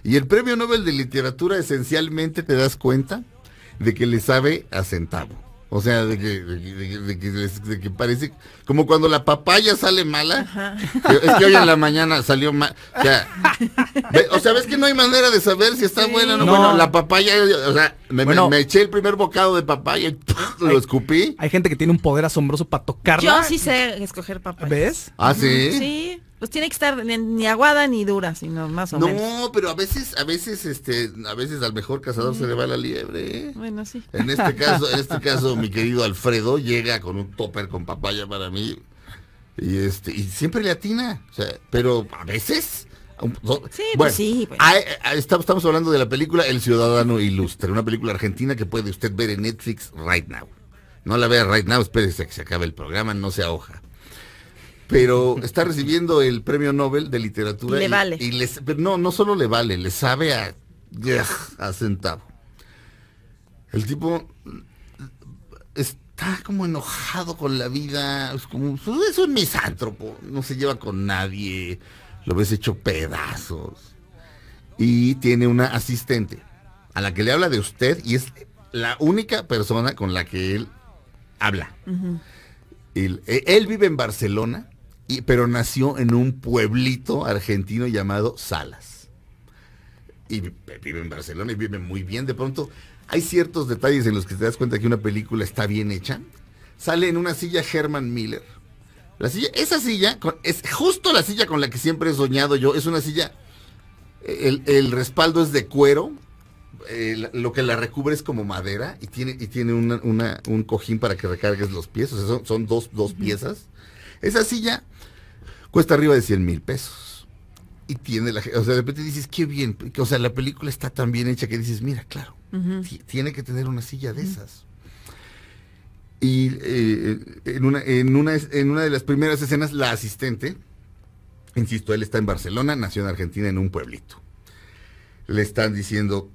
Y el Premio Nobel de Literatura esencialmente te das cuenta de que le sabe a centavo. O sea, de que, de, que, parece como cuando la papaya sale mala. Es que hoy en la mañana salió mal. O sea, o sea, ves que no hay manera de saber si está buena o no? Bueno, la papaya, o sea, me, eché el primer bocado de papaya y lo escupí. Hay gente que tiene un poder asombroso para tocarla. Yo sí sé escoger papaya. ¿Ves? Ah, sí. Sí. Pues tiene que estar ni aguada ni dura, sino más o menos. No, pero a veces, a veces, este, a veces al mejor cazador se le va la liebre. ¿eh? Bueno, sí. En este caso, en este caso, mi querido Alfredo llega con un topper con papaya para mí. Y este, y siempre le atina. O sea, pero a veces. Sí, pues sí. Pues. estamos, estamos hablando de la película El Ciudadano Ilustre, una película argentina que puede usted ver en Netflix right now. No la vea right now, espérese que se acabe el programa, no se ahoja pero está recibiendo el premio Nobel de literatura. Le y, vale. les, no, no solo le vale, le sabe a, a centavo. El tipo está como enojado con la vida, es como pues, es un misántropo, no se lleva con nadie, lo ves hecho pedazos. Y tiene una asistente a la que le habla de usted y es la única persona con la que él habla. él vive en Barcelona pero nació en un pueblito argentino llamado Salas. Y vive en Barcelona y vive muy bien. De pronto hay ciertos detalles en los que te das cuenta que una película está bien hecha. Sale en una silla Herman Miller. La silla, esa silla es justo la silla con la que siempre he soñado yo. Es una silla, el, respaldo es de cuero, eh, lo que la recubre es como madera y tiene, y tiene un cojín para que recargues los pies. O sea, son, dos piezas. Esa silla cuesta arriba de 100 mil pesos. Y tiene la o sea, de repente dices, qué bien, o sea, la película está tan bien hecha que dices, mira, claro, tiene que tener una silla de esas. Y eh, en, una, en, una, en una de las primeras escenas, la asistente, insisto, él está en Barcelona, nació en Argentina en un pueblito. Le están diciendo,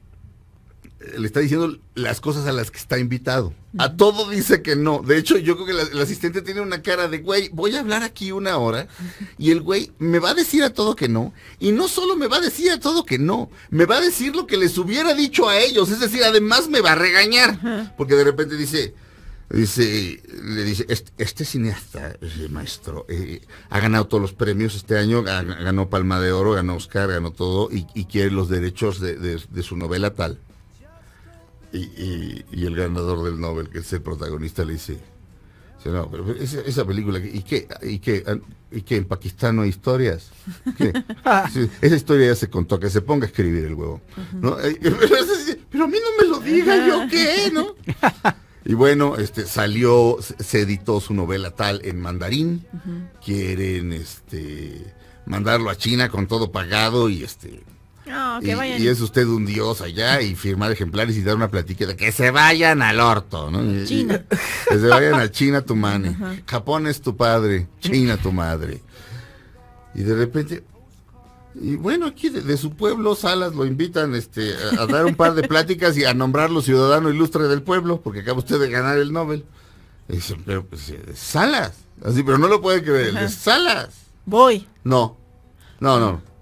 le está diciendo las cosas a las que está invitado. A todo dice que no. De hecho, yo creo que el asistente tiene una cara de, güey, voy a hablar aquí una hora y el güey me va a decir a todo que no. Y no solo me va a decir a todo que no, me va a decir lo que les hubiera dicho a ellos. Es decir, además me va a regañar. Porque de repente dice, Dice, le dice, este, este cineasta, eh, maestro, eh, ha ganado todos los premios este año, ganó Palma de Oro, ganó Oscar, ganó todo, y, quiere los derechos de, su novela tal. Y, el ganador del Nobel, que es el protagonista, le dice, esa, película, ¿y qué, y, qué, ah, ¿En Pakistán no hay historias? esa historia ya se contó, que se ponga a escribir el huevo. Pero, a mí no me lo diga, ¿yo qué? ¿no? Y bueno, este, salió, se editó su novela tal en mandarín. Quieren este, mandarlo a China con todo pagado y este y, es usted un dios allá y firmar ejemplares y dar una de Que se vayan al orto, ¿no? que se vayan a China tu mane. Japón es tu padre, China tu madre. Y de repente, y bueno, aquí de, su pueblo, Salas lo invitan este, a, dar un par de pláticas y a nombrarlo ciudadano ilustre del pueblo, porque acaba usted de ganar el Nobel. Y dice, pero pues, eh, Salas, así, pero no lo puede creer, Salas. Voy. No, no, no.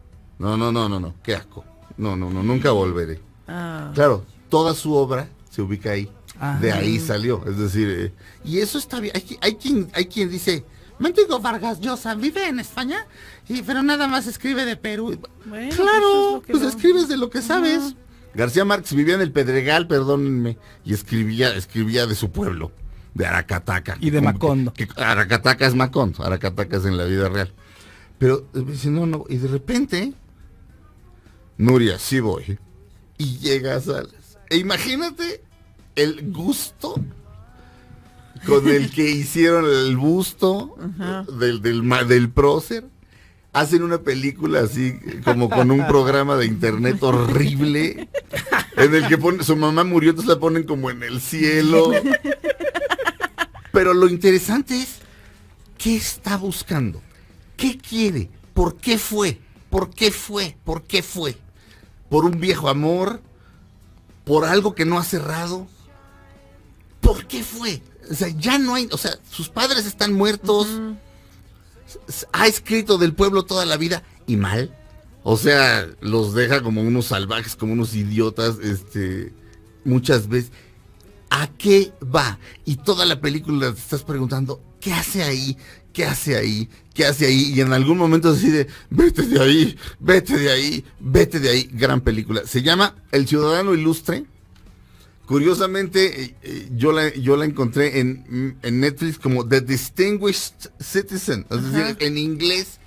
No, no, no, no, no, qué asco. No, no, no, nunca volveré. Ah. Claro, toda su obra se ubica ahí. Ah. De ahí salió. Es decir, eh, y eso está bien. Hay, quien, hay quien dice, mendigo Vargas Llosa vive en España, y, pero nada más escribe de Perú. Pues claro, pues, escribes de lo que sabes. García Márquez vivía en el Pedregal, perdónenme, y escribía, escribía de su pueblo, de Aracataca. Y de Macondo. Que, Aracataca es Macondo, Aracataca es en la vida real. Pero si eh, no, no, y de repente Nuria, sí voy. Y llegas a... E imagínate el gusto con el que hicieron el busto del, del, del prócer. Hacen una película así, como con un programa de internet horrible, en el que su mamá murió, entonces la ponen como en el cielo. Pero lo interesante es, ¿qué está buscando? ¿Qué quiere? ¿Por qué fue? ¿Por qué fue? ¿Por qué fue? por un viejo amor, por algo que no ha cerrado. ¿Por qué fue? O sea, ya no hay, o sea, sus padres están muertos. Ha escrito del pueblo toda la vida y mal. O sea, los deja como unos salvajes, como unos idiotas, este, muchas veces. ¿A qué va? Y toda la película te estás preguntando, ¿qué hace ahí? ¿qué hace ahí? ¿Qué hace ahí? Y en algún momento decide, vete de ahí, vete de ahí, vete de ahí. Gran película. Se llama El Ciudadano Ilustre. Curiosamente, eh, eh, yo, la, yo la encontré en, Netflix como The Distinguished Citizen, es decir, en inglés.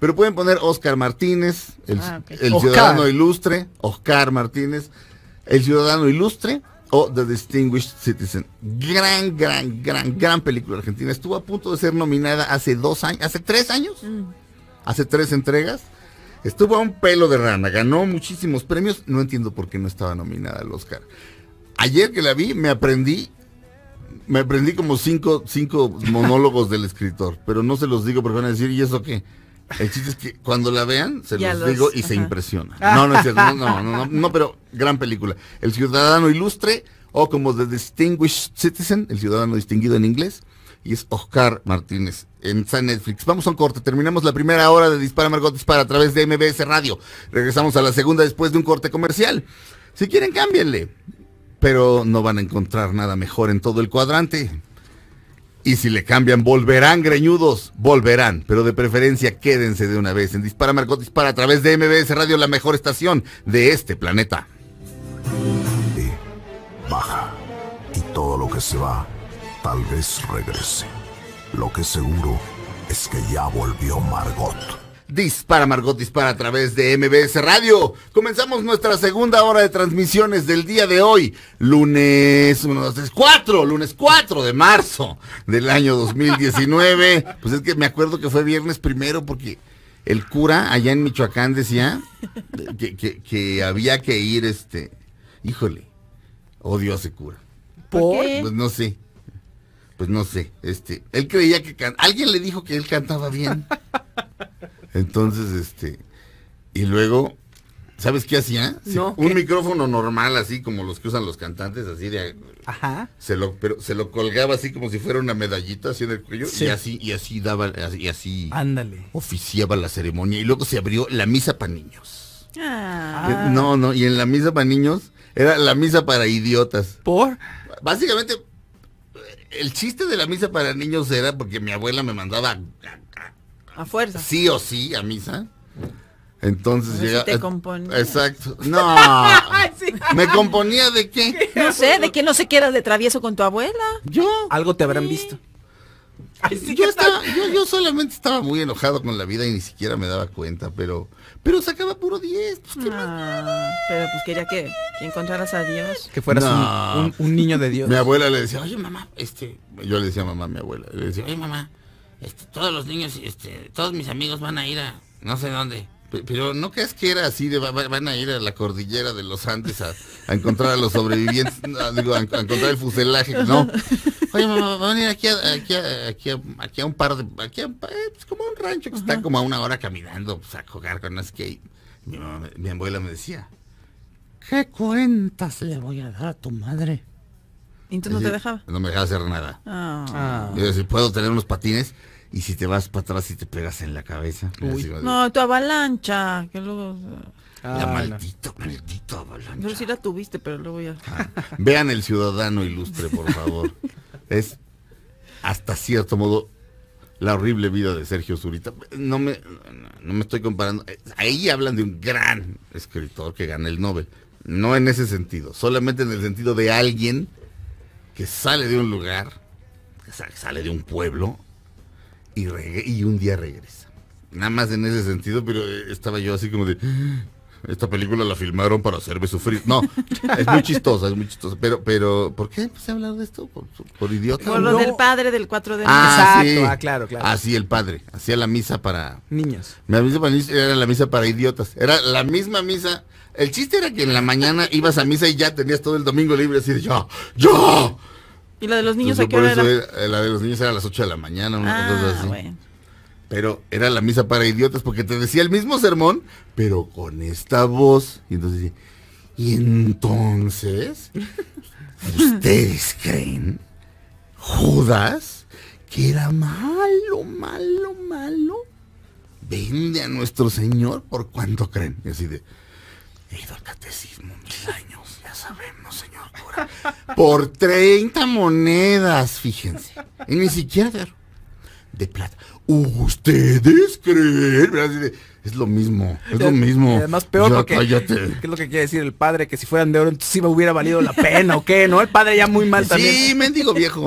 Pero pueden poner Oscar Martínez, el ah, Ciudadano Ilustre, Oscar Martínez, el Ciudadano Ilustre, o The Distinguished Citizen. Gran, gran, gran, gran película argentina. Estuvo a punto de ser nominada hace dos años, hace tres años, mm. hace tres entregas. Estuvo a un pelo de rana, ganó muchísimos premios. No entiendo por qué no estaba nominada al Oscar. Ayer que la vi, me aprendí me aprendí como cinco, cinco monólogos del escritor, pero no se los digo porque van a decir, ¿y eso qué? El chiste es que cuando la vean, se los, digo y se impresiona. No, no es cierto, no, no, no, no, pero gran película. El ciudadano ilustre, o como The Distinguished Citizen, el ciudadano distinguido en inglés, y es Oscar Martínez en San Netflix. Vamos a un corte, terminamos la primera hora de Dispara Margot Dispara a través de MBS Radio. Regresamos a la segunda después de un corte comercial. Si quieren, cámbienle. Pero no van a encontrar nada mejor en todo el cuadrante. Y si le cambian, volverán greñudos, volverán, pero de preferencia quédense de una vez en Dispara Margot Dispara a través de MBS Radio, la mejor estación de este planeta. Baja, y todo lo que se va, tal vez regrese. Lo que seguro es que ya volvió Margot. Dispara Margot Dispara a través de MBS Radio. Comenzamos nuestra segunda hora de transmisiones del día de hoy, lunes 4, lunes 4 de marzo del año 2019. pues es que me acuerdo que fue viernes primero porque el cura allá en Michoacán decía que, había que ir este, híjole, odio a ese cura. ¿Por? Pues no sé. Pues no sé, este, él creía que alguien le dijo que él cantaba bien. Entonces, este, y luego, ¿sabes qué hacía? un micrófono normal, así como los que usan los cantantes, así de... Ajá. Se lo, pero se lo colgaba así como si fuera una medallita, así en el cuello, y así, y así daba, y así... Ándale. Oficiaba la ceremonia, y luego se abrió la misa para niños. Ah. Eh, no, no, y en la misa para niños era la misa para idiotas. ¿Por? Básicamente el chiste de la misa para niños era porque mi abuela me mandaba a fuerza. Sí o sí, a misa. Entonces llega. Exacto. No. ¿Me componía de qué? No sé, ¿de que no se quedas de travieso con tu abuela? Yo. Algo te habrán visto. yo, solamente estaba muy enojado con la vida y ni siquiera me daba cuenta, pero pero sacaba puro 10. Pues, ah, pero pues quería que, que, encontraras a Dios. Que fueras un, niño de Dios. Mi abuela le decía, oye mamá, este, yo le decía mamá mi abuela, le decía, oye mamá, este, todos los niños, este, todos mis amigos van a ir a no sé dónde. Pero no crees que era así, de, van a ir a la cordillera de los Andes a, encontrar a los sobrevivientes, a, digo, a, encontrar el fuselaje, no. Oye, mamá, van a ir aquí a, un par de, aquí eh, pues como un rancho que está como a una hora caminando, pues, a jugar con las que mi, mi abuela me decía, ¿qué cuentas le voy a dar a tu madre? ¿Y tú no te dejaba? No me dejaba hacer nada. Ah. Yo puedo tener unos patines y si te vas para atrás y te pegas en la cabeza. No, tu avalancha, que ah, la maldito, maldito avalancha. Pero si la tuviste, pero luego ya... Ah, vean el ciudadano ilustre, por favor. es hasta cierto modo la horrible vida de Sergio Zurita. No me, no me estoy comparando. Ahí hablan de un gran escritor que gana el Nobel. No en ese sentido, solamente en el sentido de alguien sale de un lugar, sale de un pueblo y, un día regresa. Nada más en ese sentido, pero eh, estaba yo así como de, ah, esta película la filmaron para hacerme sufrir. No, es muy chistosa, es muy chistosa. Pero, pero, ¿por qué empecé a de esto? ¿Por, idiota? Por lo del padre del 4 de ah, ah, claro, claro. Así ah, el padre. Hacía la misa para. Niños. Me misa para niños era la misa para idiotas. Era la misma misa. El chiste era que en la mañana ibas a misa y ya tenías todo el domingo libre así de yo, yo. ¿Y la de los niños a era? La de los niños era a las 8 de la mañana, ah, Pero era la misa para idiotas porque te decía el mismo sermón, pero con esta voz. Y entonces y entonces, ¿ustedes creen, Judas, que era malo, malo, malo? Vende a nuestro Señor por cuánto creen. Y así de, he ido al catecismo mil años sabemos, señor Por 30 monedas, fíjense. Y ni siquiera de, de plata. ¿Ustedes creen? Es lo mismo, es lo mismo. Y además peor porque ¿qué es lo que quiere decir el padre? Que si fueran de oro entonces sí me hubiera valido la pena o qué, ¿no? El padre ya muy mal también. Sí, mendigo viejo.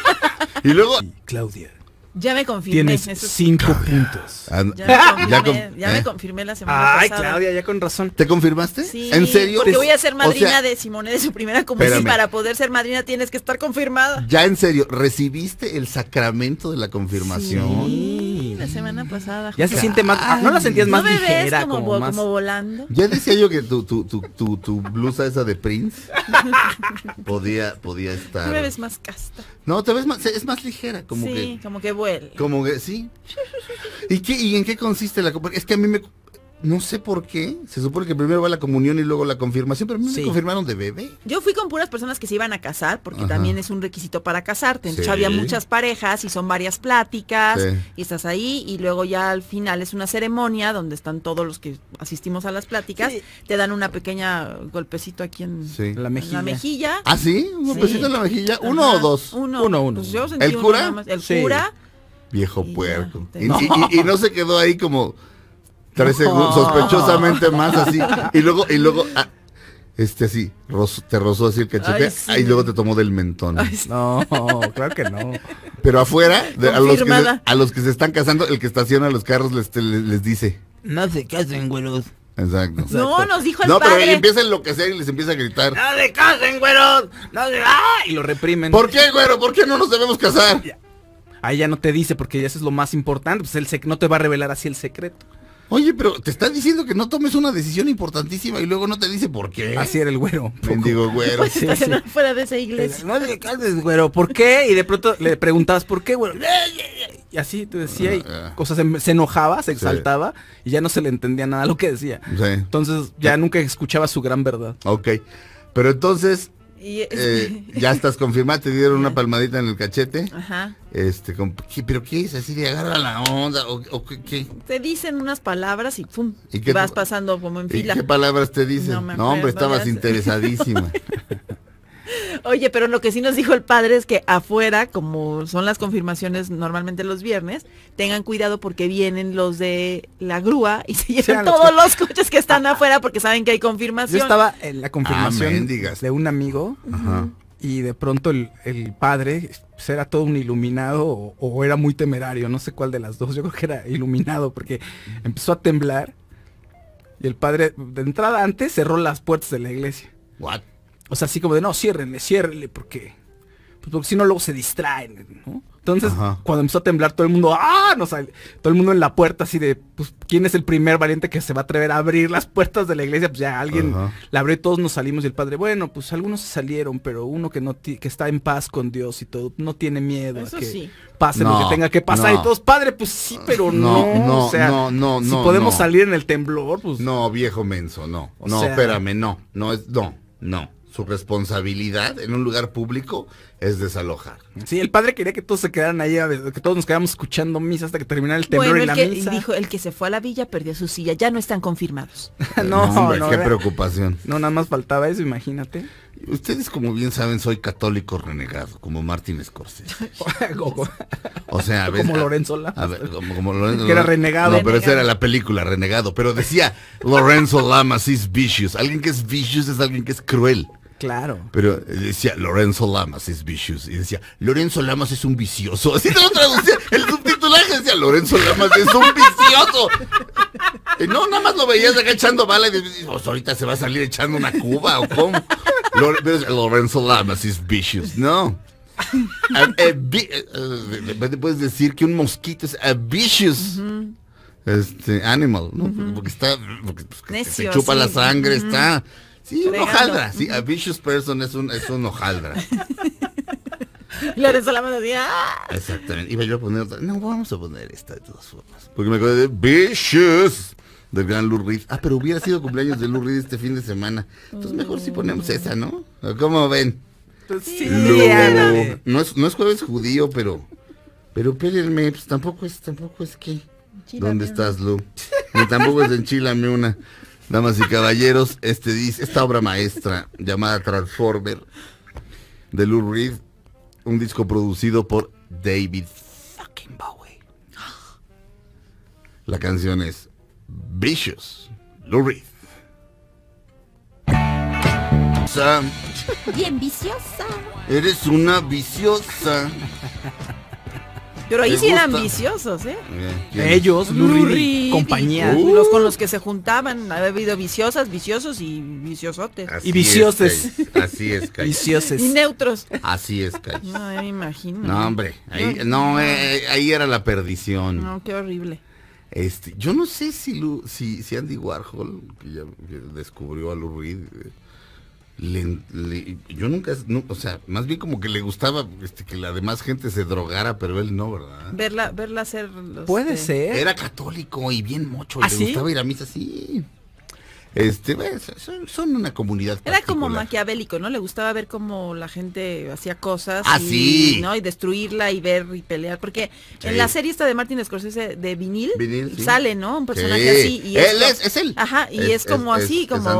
y luego... Claudia ya me confirmé. Tienes cinco puntos. Ah, ya, me confirmé, ya, me confirmé, la semana pasada. Ay, Claudia, ya con razón. ¿Te confirmaste? Sí, ¿En serio? Porque voy a ser madrina de Simone de su primera comunión y para poder ser madrina tienes que estar confirmada. Ya en serio, ¿recibiste el sacramento de la confirmación? Sí la semana pasada. Ya se siente más. Ah, ¿No la sentías más ligera? como, más... como, volando. Ya decía yo que tu, tu, tu, tu blusa esa de Prince podía, podía estar. Te ves más casta. No, te ves más, es más ligera, como sí, que. como que vuela. Como que, sí. ¿Y, qué, ¿Y en qué consiste la Es que a mí me no sé por qué. Se supone que primero va la comunión y luego la confirmación, pero a mí me confirmaron de bebé. Yo fui con puras personas que se iban a casar, porque también es un requisito para casarte. había muchas parejas y son varias pláticas y estás ahí y luego ya al final es una ceremonia donde están todos los que asistimos a las pláticas. Te dan una pequeña golpecito aquí en la mejilla. ¿Ah, sí? ¿Un golpecito en la mejilla? ¿Uno o dos? Uno. Uno, uno. Pues ¿El cura? El cura. Viejo puerco. y no se quedó ahí como... Tres segundos, sospechosamente más así. Y luego, y luego, ah, este así, te rozó así el cachete y luego te tomó del mentón. No, claro que no. Pero afuera, a, los que se, están casando, el que estaciona los carros les, les, dice. No se casen, güeros. Exacto. No, nos dijo el no, padre. No, pero lo a enloquecer y les empieza a gritar. ¡No se casen, güeros! ¡No Y lo reprimen. ¿Por qué, güero? ¿Por qué no nos debemos casar? Ahí ya no te dice, porque eso es lo más importante. Pues el no te va a revelar así el secreto. Oye, pero te está diciendo que no tomes una decisión importantísima y luego no te dice por qué. Así era el güero. Bendigo güero. Pues, sí, fuera de esa iglesia. No le güero, ¿por qué? Y de pronto le preguntabas, ¿por qué, güero? Eh, eh, eh. Y así te decía y ah, ah. cosas, se, enojaba, se exaltaba y ya no se le entendía nada lo que decía. Entonces ya nunca escuchaba su gran verdad. Ok. Pero entonces, eh, ya estás confirmada, te dieron una palmadita en el cachete. Ajá. Este, pero ¿qué es? Así de agarra la onda o, ¿qué, Te dicen unas palabras y pum, ¿Y vas pasando como en fila. ¿Qué palabras te dicen? no hombre, estabas interesadísima. Oye, pero lo que sí nos dijo el padre es que afuera, como son las confirmaciones normalmente los viernes, tengan cuidado porque vienen los de la grúa y se llevan todos los coches que están afuera porque saben que hay confirmación. Yo estaba en la ah, confirmación de un amigo y de pronto el, padre será pues, era todo un iluminado o, o era muy temerario, no sé cuál de las dos, yo creo que era iluminado porque empezó a temblar y el padre de entrada antes cerró las puertas de la iglesia. What? O sea, así como de, no, ciérrenle, ciérrenle, porque, pues, si no luego se distraen, ¿no? Entonces, cuando empezó a temblar todo el mundo, ¡ah! No sale. Todo el mundo en la puerta así de, pues, ¿quién es el primer valiente que se va a atrever a abrir las puertas de la iglesia? Pues ya alguien la abrió y todos nos salimos y el padre, bueno, pues algunos se salieron, pero uno que no que está en paz con Dios y todo, no tiene miedo Eso que sí. pase lo que tenga que pasar. Y todos, padre, pues sí, pero no. no o sea, no, no, Si podemos salir en el temblor, pues. No, viejo menso, no. no, espérame, no. No es, no, no su responsabilidad en un lugar público es desalojar. Sí, el padre quería que todos se quedaran ahí, que todos nos quedamos escuchando misa hasta que terminara el temor y la que, Dijo, el que se fue a la villa perdió su silla, ya no están confirmados. no, pues, no, qué preocupación. No, nada más faltaba eso, imagínate. Ustedes como bien saben, soy católico renegado, como Martín Scorsese. o sea, a como Lorenzo Lama. como, que era renegado. No, pero esa era la película, renegado. Pero decía, Lorenzo Lamas is vicious. Alguien que es vicious es alguien que es cruel. Claro. Pero eh, decía Lorenzo Lamas es vicious. Y decía, Lorenzo Lamas es un vicioso. Así te lo traducía. El subtitulaje decía, Lorenzo Lamas es un vicioso. Y no, nada más lo veías acá echando bala y decías, pues ahorita se va a salir echando una cuba o cómo. Lorenzo Lamas es vicious. No. Eh, eh, puedes decir que un mosquito es a vicious. este animal, ¿no? Porque está, porque, pues, se chupa la sangre, está Sí, un hojaldra. Sí, a vicious person es un, es un hojaldra. Lorenzo la mano ¡ah! Exactamente. Iba yo a poner otra. No, vamos a poner esta de todas formas. Porque me acuerdo de Vicious del gran Lou Reed. Ah, pero hubiera sido cumpleaños de Lou Reed este fin de semana. Entonces mejor si ponemos mm. esa, ¿no? ¿Cómo ven? Pues sí, no, es, no es jueves judío, pero. Pero espérenme, pues tampoco es, tampoco es que. ¿Dónde estás, Lou? Ni tampoco es enchilame una. Damas y caballeros, este esta obra maestra llamada Transformer de Lou Reed, un disco producido por David fucking Bowie. La canción es Vicious, Lou Reed. Bien viciosa. Eres una viciosa. Pero ahí sí eran viciosos, ¿eh? Ellos, Lurri, compañía. Los uh. con los que se juntaban. Había habido viciosas, viciosos y viciosotes. y viciosos. Así es, Kai. Viciosos. Y neutros. Así es, Kai. No, me imagino. No, hombre. Ahí, no, eh, eh, ahí era la perdición. No, qué horrible. Este, yo no sé si, si, Andy Warhol, que ya descubrió a Lou eh, yo nunca, o sea, más bien como que le gustaba este, que la demás gente se drogara, pero él no, ¿verdad? Verla, verla hacer Puede ser. Era católico y bien mocho, ¿Ah, le gustaba ir a misa, sí. Este, son, una comunidad. Era como maquiavélico, ¿no? Le gustaba ver cómo la gente hacía cosas. así ah, y, ¿no? Y destruirla y ver y pelear. Porque en la serie esta de Martin Scorsese de vinil, sale, ¿no? Un personaje así. Y es, es, él. Ajá, y es, como así, como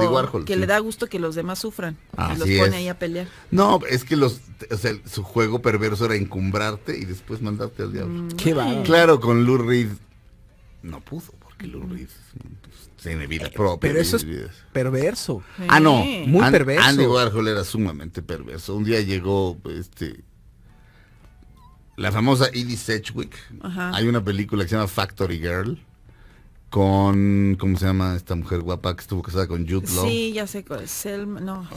que le da gusto que los demás sufran. y los pone ahí a pelear. No, es que los, o sea, su juego perverso era encumbrarte y después mandarte al diablo. Mm. Claro, con Lou Reed no pudo, porque Lou Reed vida eh, propia. Pero eso perverso. Ah, no. Muy perverso. Andy Warhol era sumamente perverso. Un día llegó este la famosa Edie Sedgwick. Hay una película que se llama Factory Girl con ¿cómo se llama esta mujer guapa que estuvo casada con Jude Law? Sí, ya sé ah, no.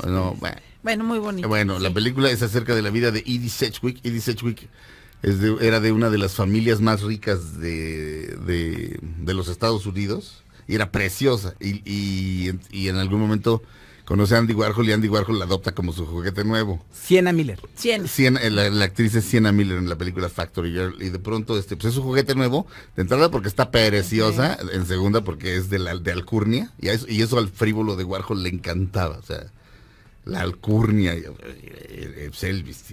bueno. muy bonito. Bueno, la película es acerca de la vida de Edie Sedgwick. Edith Sedgwick era de una de las familias más ricas de, de los Estados Unidos y era preciosa. Y, en algún momento conoce a Andy Warhol y Andy Warhol la adopta como su juguete nuevo. Siena Miller. Sienna. Eh, la, actriz es Sienna Miller en la película Factory Girl y de pronto este pues es su juguete nuevo de entrada porque está preciosa, en segunda porque es de la de alcurnia y eso, y eso al frívolo de Warhol le encantaba, o sea, la alcurnia eh, eh, Elvis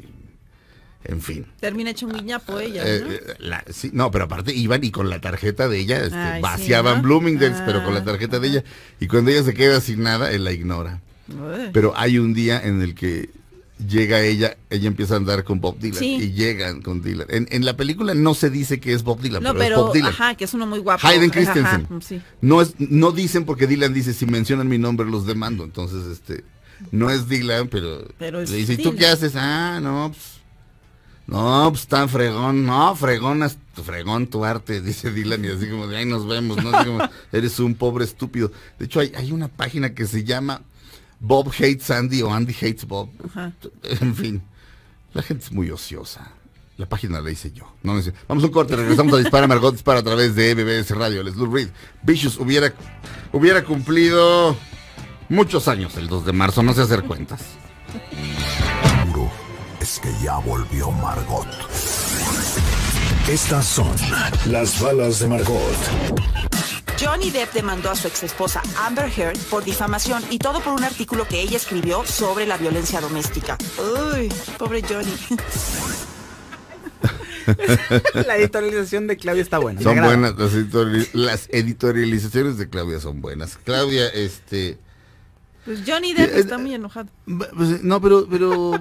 en fin. Termina hecho un ah, guiñapo ella. Eh, eh, ¿no? pero aparte iban y con la tarjeta de ella, este, vaciaban Bloomingdale pero con la ah. tarjeta de ella. Y cuando ella se queda sin nada, él la ignora. Pero hay un día en el que llega ella, ella empieza a andar con Bob Dylan y llegan con Dylan. En, la película no se dice que es Bob Dylan, no, pero, es Bob Dylan. Ajá, que es uno muy guapo. Hayden Christensen. Mm, no es, no dicen porque Dylan dice si mencionan mi nombre los demando, entonces este no es Dylan, pero, le dice, ¿y tú qué haces? Ah, no, pues, no, pues tan fregón, no, fregón, fregón tu arte, dice Dylan, y así como de ahí nos vemos, ¿no? Así como, eres un pobre estúpido. De hecho, hay, una página que se llama Bob Hates Andy o Andy Hates Bob. En fin, la gente es muy ociosa. La página la hice yo. No Vamos un corte, regresamos a Dispara Margot Dispara a través de MBS Radio. Les Reed. Vicious hubiera, hubiera cumplido muchos años el 2 de marzo, no sé hacer cuentas que ya volvió Margot. Estas son las balas de Margot. Johnny Depp demandó a su exesposa Amber Heard por difamación y todo por un artículo que ella escribió sobre la violencia doméstica. Uy, pobre Johnny. la editorialización de Claudia está buena. Son buenas las, editorializaciones de Claudia son buenas. Claudia, este. Pues Johnny Depp eh, está muy enojado. Eh, pues, no, pero, pero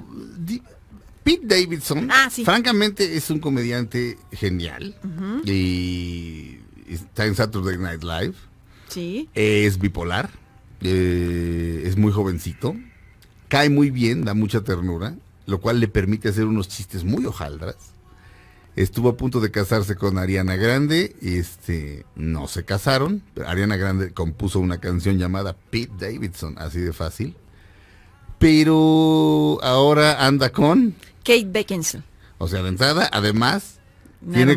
Pete Davidson, ah, francamente, es un comediante genial. Y está en Saturday Night Live. Sí. Es bipolar. Eh, es muy jovencito. Cae muy bien, da mucha ternura, lo cual le permite hacer unos chistes muy hojaldras. Estuvo a punto de casarse con Ariana Grande, este, no se casaron. Pero Ariana Grande compuso una canción llamada Pete Davidson, así de fácil. Pero ahora anda con Kate Beckinsale. O sea, de entrada, además, tiene,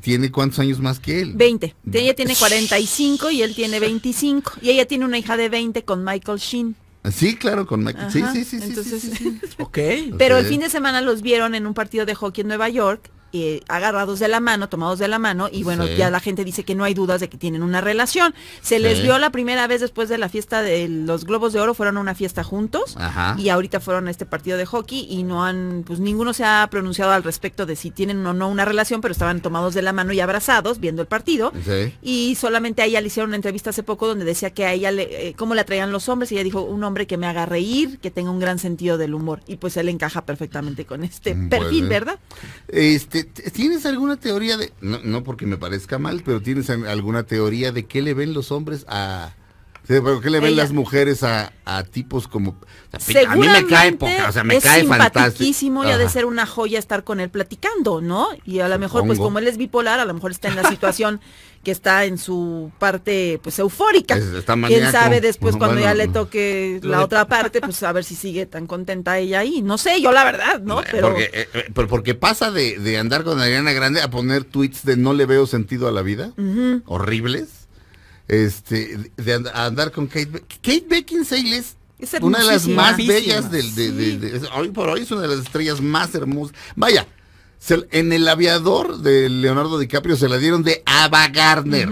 tiene cuántos años más que él? 20. Ella tiene 45 y él tiene 25. Y ella tiene una hija de 20 con Michael Sheen. Sí, claro, con Michael. Sí, sí, sí, Entonces, sí, sí, ok. Pero el fin de semana los vieron en un partido de hockey en Nueva York eh, agarrados de la mano, tomados de la mano, y bueno, ya la gente dice que no hay dudas de que tienen una relación. Se les vio la primera vez después de la fiesta de los Globos de Oro, fueron a una fiesta juntos, y ahorita fueron a este partido de hockey y no han, pues ninguno se ha pronunciado al respecto de si tienen o no una relación, pero estaban tomados de la mano y abrazados viendo el partido. Y solamente a ella le hicieron una entrevista hace poco donde decía que a ella, le, eh, cómo la traían los hombres, y ella dijo, un hombre que me haga reír, que tenga un gran sentido del humor, y pues él encaja perfectamente con este perfil, ¿verdad? Este, ¿Tienes alguna teoría de.? No, no porque me parezca mal, pero ¿tienes alguna teoría de qué le ven los hombres a, ¿Por qué le ven las mujeres a, tipos como... A, mí me cae porque o sea, me es cae fantástico. y ha de ser una joya estar con él platicando, ¿no? Y a lo mejor, pues como él es bipolar, a lo mejor está en la situación que está en su parte, pues, eufórica. Quién sabe después cuando ya le toque la otra parte, pues a ver si sigue tan contenta ella ahí. No sé, yo la verdad, ¿no? Eh, eh, pero... Porque, pasa de, de, andar con Adriana Grande a poner tweets de no le veo sentido a la vida, horribles este, de andar con Kate, Kate Beckinsale es una de las más bellas del, de, hoy por hoy es una de las estrellas más hermosas. Vaya, en el aviador de Leonardo DiCaprio se la dieron de Ava Gardner.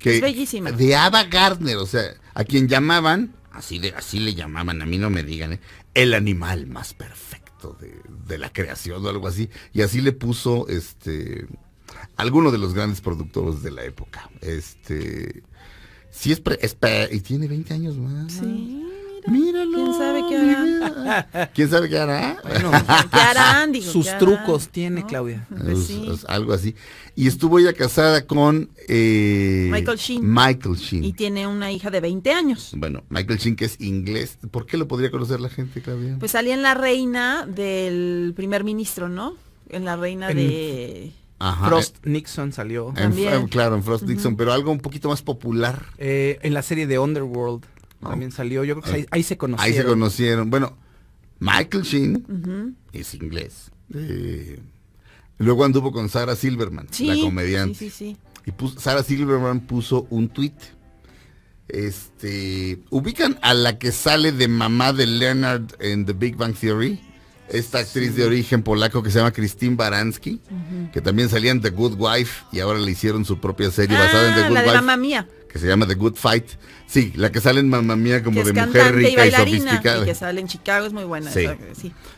que, bellísima. De Ava Gardner, o sea, a quien llamaban, así, de, así le llamaban, a mí no me digan, ¿eh? el animal más perfecto de, la creación o algo así. Y así le puso este Alguno de los grandes productores de la época. Este. Sí, es. y tiene 20 años más. Sí. Míralo. ¿Quién sabe qué hará? ¿Quién sabe qué hará? Bueno, ¿qué harán? sus trucos tiene Claudia. Pues algo así. Y estuvo ya casada con eh, Michael, Sheen. Michael Sheen. Y tiene una hija de 20 años. Bueno, Michael Sheen que es inglés. ¿Por qué lo podría conocer la gente, Claudia? Pues salía en la reina del primer ministro, ¿no? En la reina de... Frost eh, Nixon salió. claro, en Frost Nixon, pero algo un poquito más popular. Eh, en la serie de Underworld también salió. Yo creo que eh, ahí, se conocieron. Ahí se conocieron. Bueno, Michael Sheen es inglés. luego anduvo con Sarah Silverman, la comediante. y puso, Sarah Silverman puso un tweet. Este, ubican a la que sale de mamá de Leonard en The Big Bang Theory esta actriz de origen polaco que se llama Christine Baranski, que también salía en The Good Wife y ahora le hicieron su propia serie basada en The ah, Good la Wife. De Mía. Que se llama The Good Fight. Sí, la que sale en Mamma Mía como de mujer rica y, sofisticada. Y que sale en Chicago, es muy buena. Sí.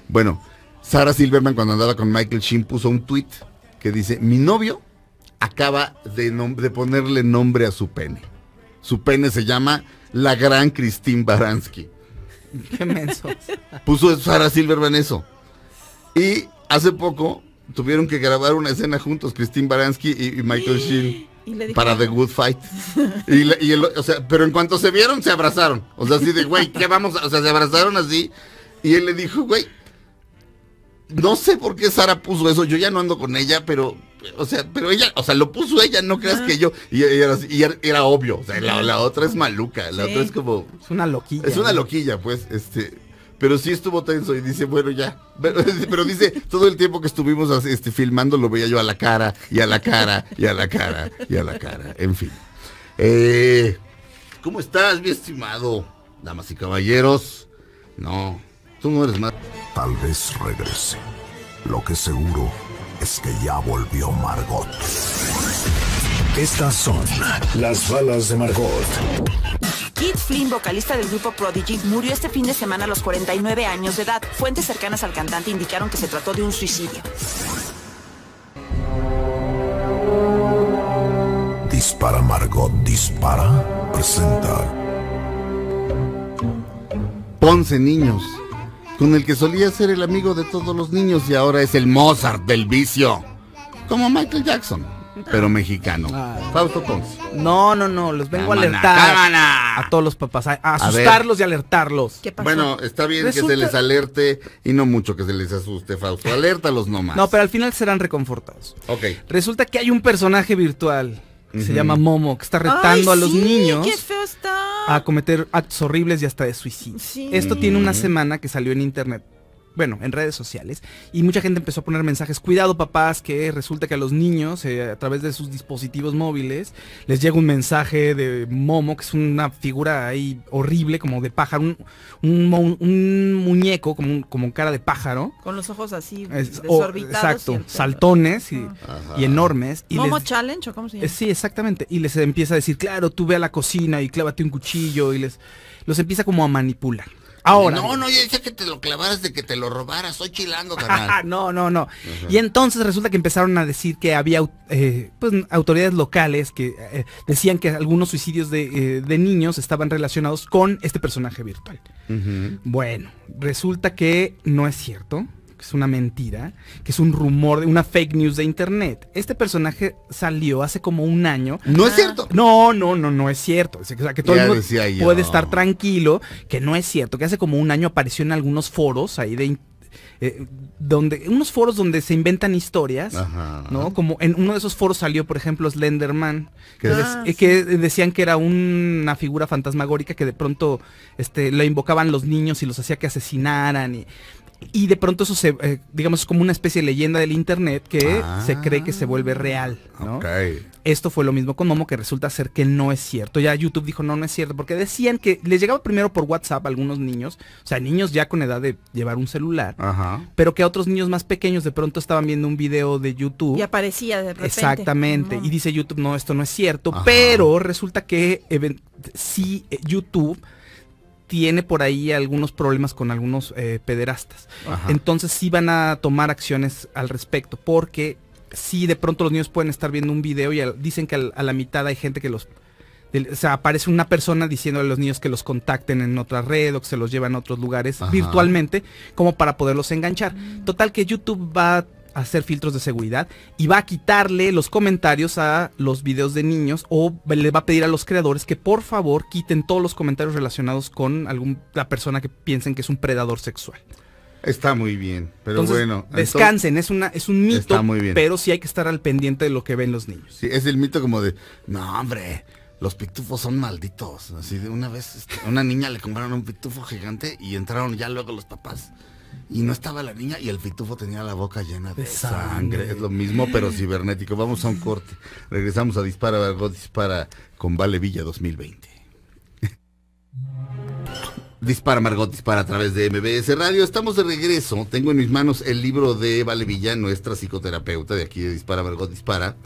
Bueno, Sarah Silverman cuando andaba con Michael Sheen puso un tweet que dice, mi novio acaba de, de ponerle nombre a su pene. Su pene se llama la gran Christine Baranski. Qué menso. Puso Sara Silverman eso. Y hace poco tuvieron que grabar una escena juntos, Christine Baranski y, Michael Sheen. para The Good Fight. pero en cuanto se vieron, se abrazaron. O sea, así de, güey, ¿qué vamos O sea, se abrazaron así. Y él le dijo, güey, no sé por qué Sara puso eso. Yo ya no ando con ella, pero o sea, pero ella, o sea, lo puso ella, no creas que yo. Y, era, y, era, obvio. O sea, la, otra es maluca. La otra es como. Es una loquilla. Es una loquilla, pues, este. Pero sí estuvo tenso y dice, bueno, ya. Pero, dice, todo el tiempo que estuvimos este, filmando lo veía yo a la cara, y a la cara, y a la cara, y a la cara. En fin. Eh, ¿Cómo estás, mi estimado? Damas y caballeros. No, tú no eres más. Tal vez regrese. Lo que seguro es que ya volvió Margot. Estas son las balas de Margot. Keith Flynn, vocalista del grupo Prodigy, murió este fin de semana a los 49 años de edad. Fuentes cercanas al cantante indicaron que se trató de un suicidio. Dispara Margot, dispara. Presenta. Ponce niños con el que solía ser el amigo de todos los niños y ahora es el Mozart del vicio. Como Michael Jackson, pero mexicano. Fausto Ponce. No, no, no, los vengo a alertar a todos los papás, a, asustarlos y alertarlos. Bueno, está bien que se les alerte y no mucho que se les asuste, Fausto. Alértalos nomás. No, pero al final serán reconfortados. Ok. Resulta que hay un personaje virtual se llama Momo, que está retando a los niños a cometer actos horribles y hasta de suicidio. Esto tiene una semana que salió en internet bueno, en redes sociales. Y mucha gente empezó a poner mensajes, cuidado papás, que resulta que a los niños, eh, a través de sus dispositivos móviles, les llega un mensaje de Momo, que es una figura ahí horrible, como de pájaro, un, muñeco como, cara de pájaro. Con los ojos así, desorbitados. exacto, saltones ah. y, enormes. Y ¿Momo Challenge o cómo se eh, llama? sí, exactamente. Y les empieza a decir, claro, tú ve a la cocina y clávate un cuchillo y les los empieza como a manipular. No, no, yo decía que te lo clavaras de que te lo robaras. Soy chilango, carnal. no, no, no. Y entonces resulta que empezaron a decir que había eh, pues, autoridades locales que eh, decían que algunos suicidios eh, de, niños estaban relacionados con este personaje virtual. Bueno, resulta que no es cierto que es una mentira, que es un rumor, una fake news de internet. Este personaje salió hace como un año. No es ah. cierto. No, no, no, no es cierto. O sea, que todo el mundo puede estar tranquilo, que no es cierto, que hace como un año apareció en algunos foros ahí de eh, donde unos foros donde se inventan historias, ¿no? Como en uno de esos foros salió, por ejemplo, Slenderman, eh, que, decían que era una figura fantasmagórica que de pronto este, la invocaban los niños y los hacía que asesinaran y y de pronto eso se, eh, digamos, es como una especie de leyenda del internet que ah. se cree que se vuelve real. ¿no? Esto fue lo mismo con Momo, que resulta ser que no es cierto. Ya YouTube dijo, no, no es cierto, porque decían que les llegaba primero por WhatsApp a algunos niños, o sea, niños ya con edad de llevar un celular, pero que a otros niños más pequeños de pronto estaban viendo un video de YouTube. Y aparecía de repente. Exactamente. Y dice YouTube, no, esto no es cierto, pero resulta que sí, eh, YouTube tiene por ahí algunos problemas con algunos eh, pederastas. Entonces sí van a tomar acciones al respecto, porque sí de pronto los niños pueden estar viendo un video y dicen que a la mitad hay gente que los... o sea, aparece una persona diciéndole a los niños que los contacten en otra red o que se los llevan a otros lugares virtualmente como para poderlos enganchar. Mm. Total que YouTube va hacer filtros de seguridad y va a quitarle los comentarios a los videos de niños o le va a pedir a los creadores que por favor quiten todos los comentarios relacionados con alguna persona que piensen que es un predador sexual. Está muy bien, pero bueno. Descansen, es es un mito, muy bien. pero sí hay que estar al pendiente de lo que ven los niños. es el mito como de, no hombre, los pitufos son malditos. Así de una vez este, una niña le compraron un pitufo gigante y entraron ya luego los papás. Y no estaba la niña y el pitufo tenía la boca llena de, sangre. Es lo mismo, pero cibernético. Vamos a un corte. Regresamos a Dispara, Margot Dispara con Vale Villa 2020. Dispara Margot, dispara a través de MBS Radio. Estamos de regreso. Tengo en mis manos el libro de Vale Villa, nuestra psicoterapeuta de aquí de Dispara Margot, dispara.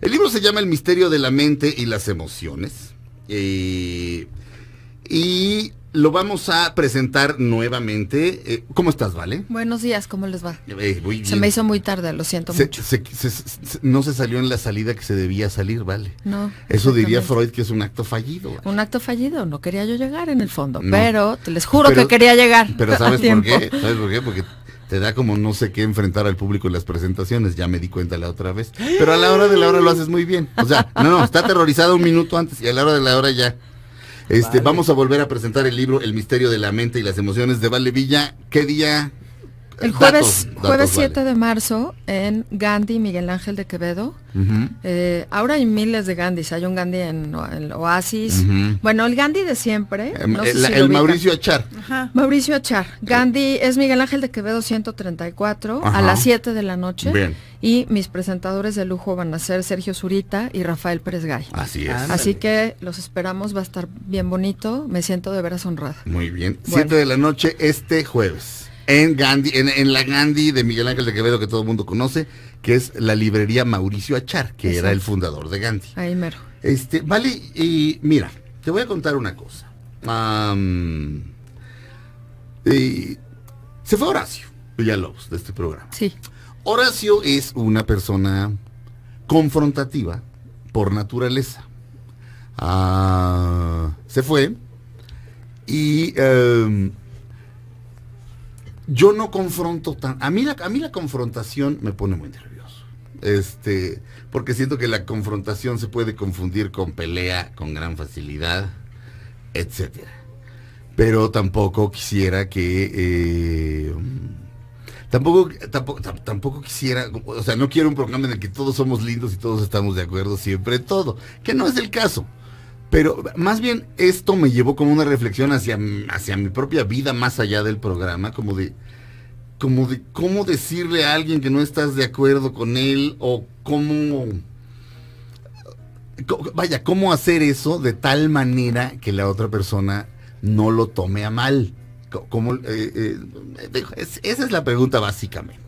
El libro se llama El misterio de la mente y las emociones. Eh, y y lo vamos a presentar nuevamente. Eh, ¿Cómo estás, Vale? Buenos días, ¿cómo les va? Eh, se me hizo muy tarde, lo siento mucho. no se salió en la salida que se debía salir, ¿vale? No. Eso diría Freud que es un acto fallido. Un acto fallido, no quería yo llegar en el fondo, pero te les juro que quería llegar. Pero ¿sabes por qué? ¿Sabes por qué? Porque te da como no sé qué enfrentar al público en las presentaciones, ya me di cuenta la otra vez. Pero a la hora de la hora lo haces muy bien. O sea, no, no, está aterrorizado un minuto antes y a la hora de la hora ya este, Vamos a volver a presentar el libro El misterio de la mente y las emociones de Vale Villa. ¿Qué día el jueves, jueves 7 de marzo en Gandhi, Miguel Ángel de Quevedo. Eh, ahora hay miles de Gandhis. Hay un Gandhi en, el Oasis. Bueno, el Gandhi de siempre. Em, eh, el, Mauricio Achar. Mauricio Achar. Gandhi es Miguel Ángel de Quevedo 134 a las 7 de la noche. Y mis presentadores de lujo van a ser Sergio Zurita y Rafael Pérez Gay. Así es. Así que los esperamos, va a estar bien bonito. Me siento de veras honrada. Muy bien. 7 de la noche este jueves en Gandhi, en, la Gandhi de Miguel Ángel de Quevedo que todo el mundo conoce, que es la librería Mauricio Achar, que era el fundador de Gandhi. Ahí mero. Este, vale, y mira, te voy a contar una cosa. se fue Horacio Villalobos de este programa. Sí. Horacio es una persona confrontativa por naturaleza. Ah, se fue y em, yo no confronto tan. A mí, la, a mí la confrontación me pone muy nervioso. Este, porque siento que la confrontación se puede confundir con pelea con gran facilidad, etc Pero tampoco quisiera que. Eh, tampoco, tampoco, quisiera, o sea, no quiero un programa en el que todos somos lindos y todos estamos de acuerdo siempre todo, que no es el caso. Pero más bien esto me llevó como una reflexión hacia, hacia mi propia vida más allá del programa, como de, como de cómo decirle a alguien que no estás de acuerdo con él o cómo... Vaya, ¿cómo hacer eso de tal manera que la otra persona no lo tome a mal? Eh, eh, esa es la pregunta básicamente.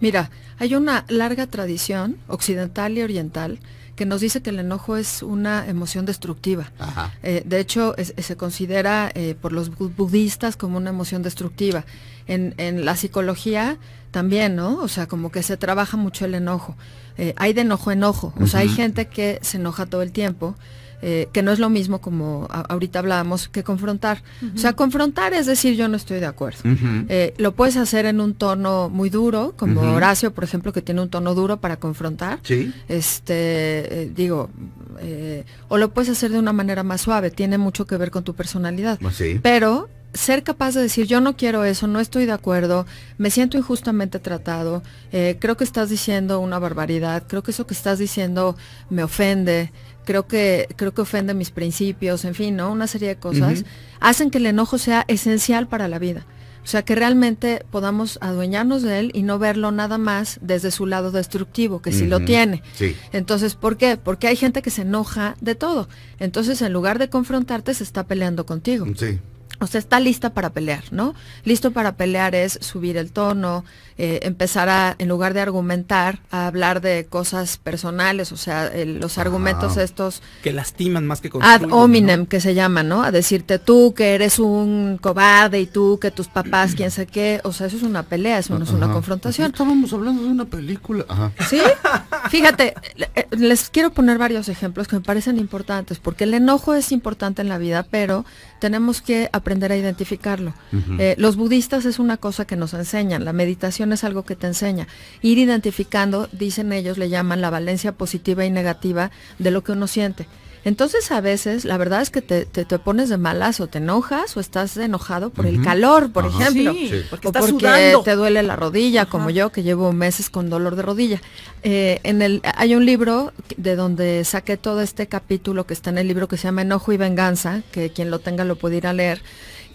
Mira, hay una larga tradición occidental y oriental que nos dice que el enojo es una emoción destructiva. Eh, de hecho, se considera eh, por los budistas como una emoción destructiva. En, en, la psicología también, ¿no? O sea, como que se trabaja mucho el enojo. Eh, hay de enojo enojo. O sea, hay gente que se enoja todo el tiempo eh, que no es lo mismo como ahorita hablábamos que confrontar. O sea, confrontar es decir yo no estoy de acuerdo. Eh, lo puedes hacer en un tono muy duro, como Horacio, por ejemplo, que tiene un tono duro para confrontar. Sí. Este, eh, digo, o lo puedes hacer de una manera más suave, tiene mucho que ver con tu personalidad. Ah, Pero ser capaz de decir yo no quiero eso, no estoy de acuerdo, me siento injustamente tratado, creo que estás diciendo una barbaridad, creo que eso que estás diciendo me ofende, creo que, creo que ofende mis principios, en fin, ¿no? Una serie de cosas, hacen que el enojo sea esencial para la vida. O sea, que realmente podamos adueñarnos de él y no verlo nada más desde su lado destructivo, que si lo tiene. Entonces, ¿por qué? Porque hay gente que se enoja de todo. Entonces, en lugar de confrontarte, se está peleando contigo. O sea, está lista para pelear, ¿no? Listo para pelear es subir el tono, eh, empezar a, en lugar de argumentar, a hablar de cosas personales, o sea, los argumentos estos... Que lastiman más que construyen. Ad hominem, que se llama, ¿no? A decirte tú que eres un cobarde y tú que tus papás, quién sé qué, o sea, eso es una pelea, eso no es una confrontación. Estábamos hablando de una película. Sí, fíjate, eh, les quiero poner varios ejemplos que me parecen importantes, porque el enojo es importante en la vida, pero tenemos que aprender a identificarlo. Eh, los budistas es una cosa que nos enseñan, la meditación es algo que te enseña. Ir identificando, dicen ellos, le llaman la valencia positiva y negativa de lo que uno siente. Entonces a veces la verdad es que te, te, pones de malas o te enojas o estás enojado por el calor, por ejemplo, porque, porque te duele la rodilla, como yo que llevo meses con dolor de rodilla. Eh, en el, hay un libro de donde saqué todo este capítulo que está en el libro que se llama Enojo y Venganza, que quien lo tenga lo pudiera leer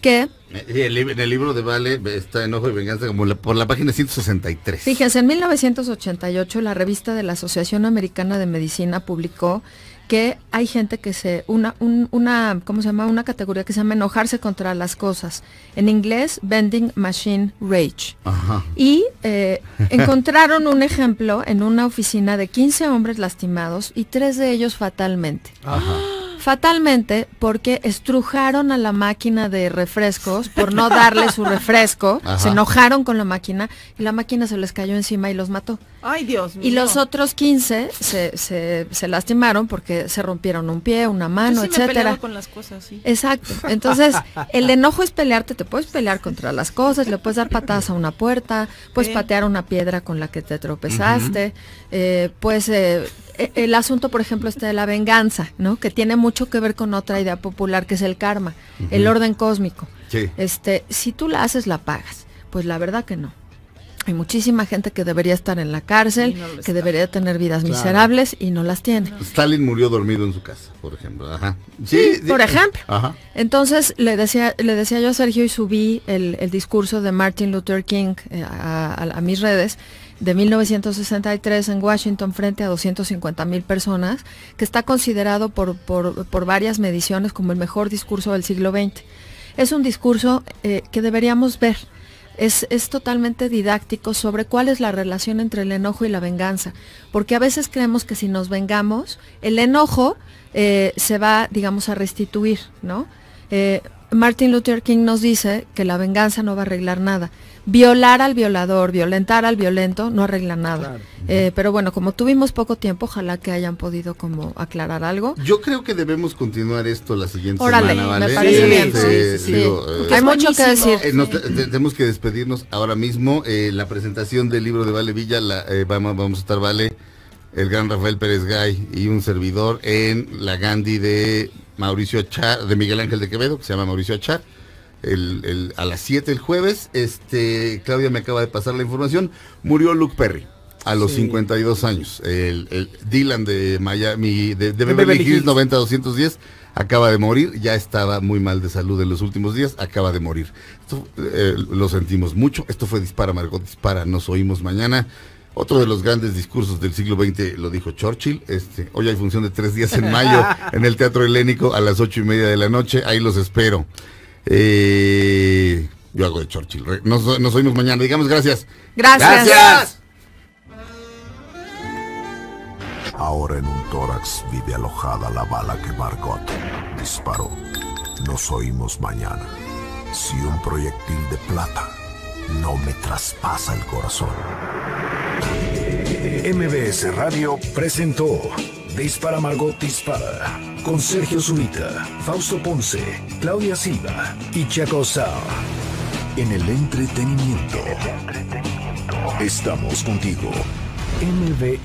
que... En el libro de Vale está Enojo y Venganza como por la página 163. Fíjense, en 1988 la revista de la Asociación Americana de Medicina publicó que hay gente que se, una, una, ¿cómo se llama? Una categoría que se llama enojarse contra las cosas. En inglés, vending Machine Rage. Ajá. Y eh, encontraron un ejemplo en una oficina de 15 hombres lastimados y tres de ellos fatalmente. Ajá. Fatalmente, porque estrujaron a la máquina de refrescos por no darle su refresco. Se enojaron con la máquina y la máquina se les cayó encima y los mató. Ay, Dios mío. Y los otros 15 se, lastimaron porque se rompieron un pie, una mano, etc. con las cosas, sí. Exacto. Entonces, el enojo es pelearte, te puedes pelear contra las cosas, le puedes dar patadas a una puerta, puedes patear una piedra con la que te tropezaste, eh, puedes eh, eh, el asunto, por ejemplo, este de la venganza, ¿no? Que tiene mucho que ver con otra idea popular que es el karma, el orden cósmico. Sí. Este, si tú la haces, la pagas. Pues la verdad que no. Hay muchísima gente que debería estar en la cárcel, que debería tener vidas miserables y no las tiene. Pues Stalin murió dormido en su casa, por ejemplo. Sí, por ejemplo. Entonces le decía, le decía yo a Sergio y subí el, discurso de Martin Luther King eh, a, mis redes de 1963 en Washington frente a 250.000 personas, que está considerado por, varias mediciones como el mejor discurso del siglo XX. Es un discurso eh, que deberíamos ver. Es, totalmente didáctico sobre cuál es la relación entre el enojo y la venganza, porque a veces creemos que si nos vengamos, el enojo eh, se va, digamos, a restituir, ¿no? Eh, Martin Luther King nos dice que la venganza no va a arreglar nada, violar al violador, violentar al violento, no arregla nada. Eh, pero bueno, como tuvimos poco tiempo, ojalá que hayan podido como aclarar algo. Yo creo que debemos continuar esto la siguiente semana, ¿vale? Este, sí, Sí, sí, eh, hay pues mucho que decir. Eh, tenemos que despedirnos ahora mismo. la presentación del libro de Vale Villa, vamos, vamos a estar Vale, el gran Rafael Pérez Gay y un servidor en la Gandhi de Mauricio Achar, de Miguel Ángel de Quevedo, que se llama Mauricio Achar el, a las 7 el jueves. Este, Claudia me acaba de pasar la información. Murió Luke Perry a los 52 años. El, Dylan de Miami, de, de Beverly, Hills 90210, acaba de morir. Ya estaba muy mal de salud en los últimos días, acaba de morir. Eh, lo sentimos mucho. Esto fue Dispara, Margot Dispara. Nos oímos mañana. Otro de los grandes discursos del siglo XX lo dijo Churchill. Este, hoy hay función de tres días en mayo en el Teatro Helénico a las ocho y media de la noche. Ahí los espero. Eh, yo hago de Churchill. Nos, oímos mañana. Digamos gracias. Gracias. Gracias. Ahora en un tórax vive alojada la bala que Margot disparó. Nos oímos mañana. Si un proyectil de plata no me traspasa el corazón. MBS Radio presentó Dispara Margot Dispara con Sergio Zulita, Fausto Ponce, Claudia Silva y Chaco Sao. En el entretenimiento. Estamos contigo. MBE.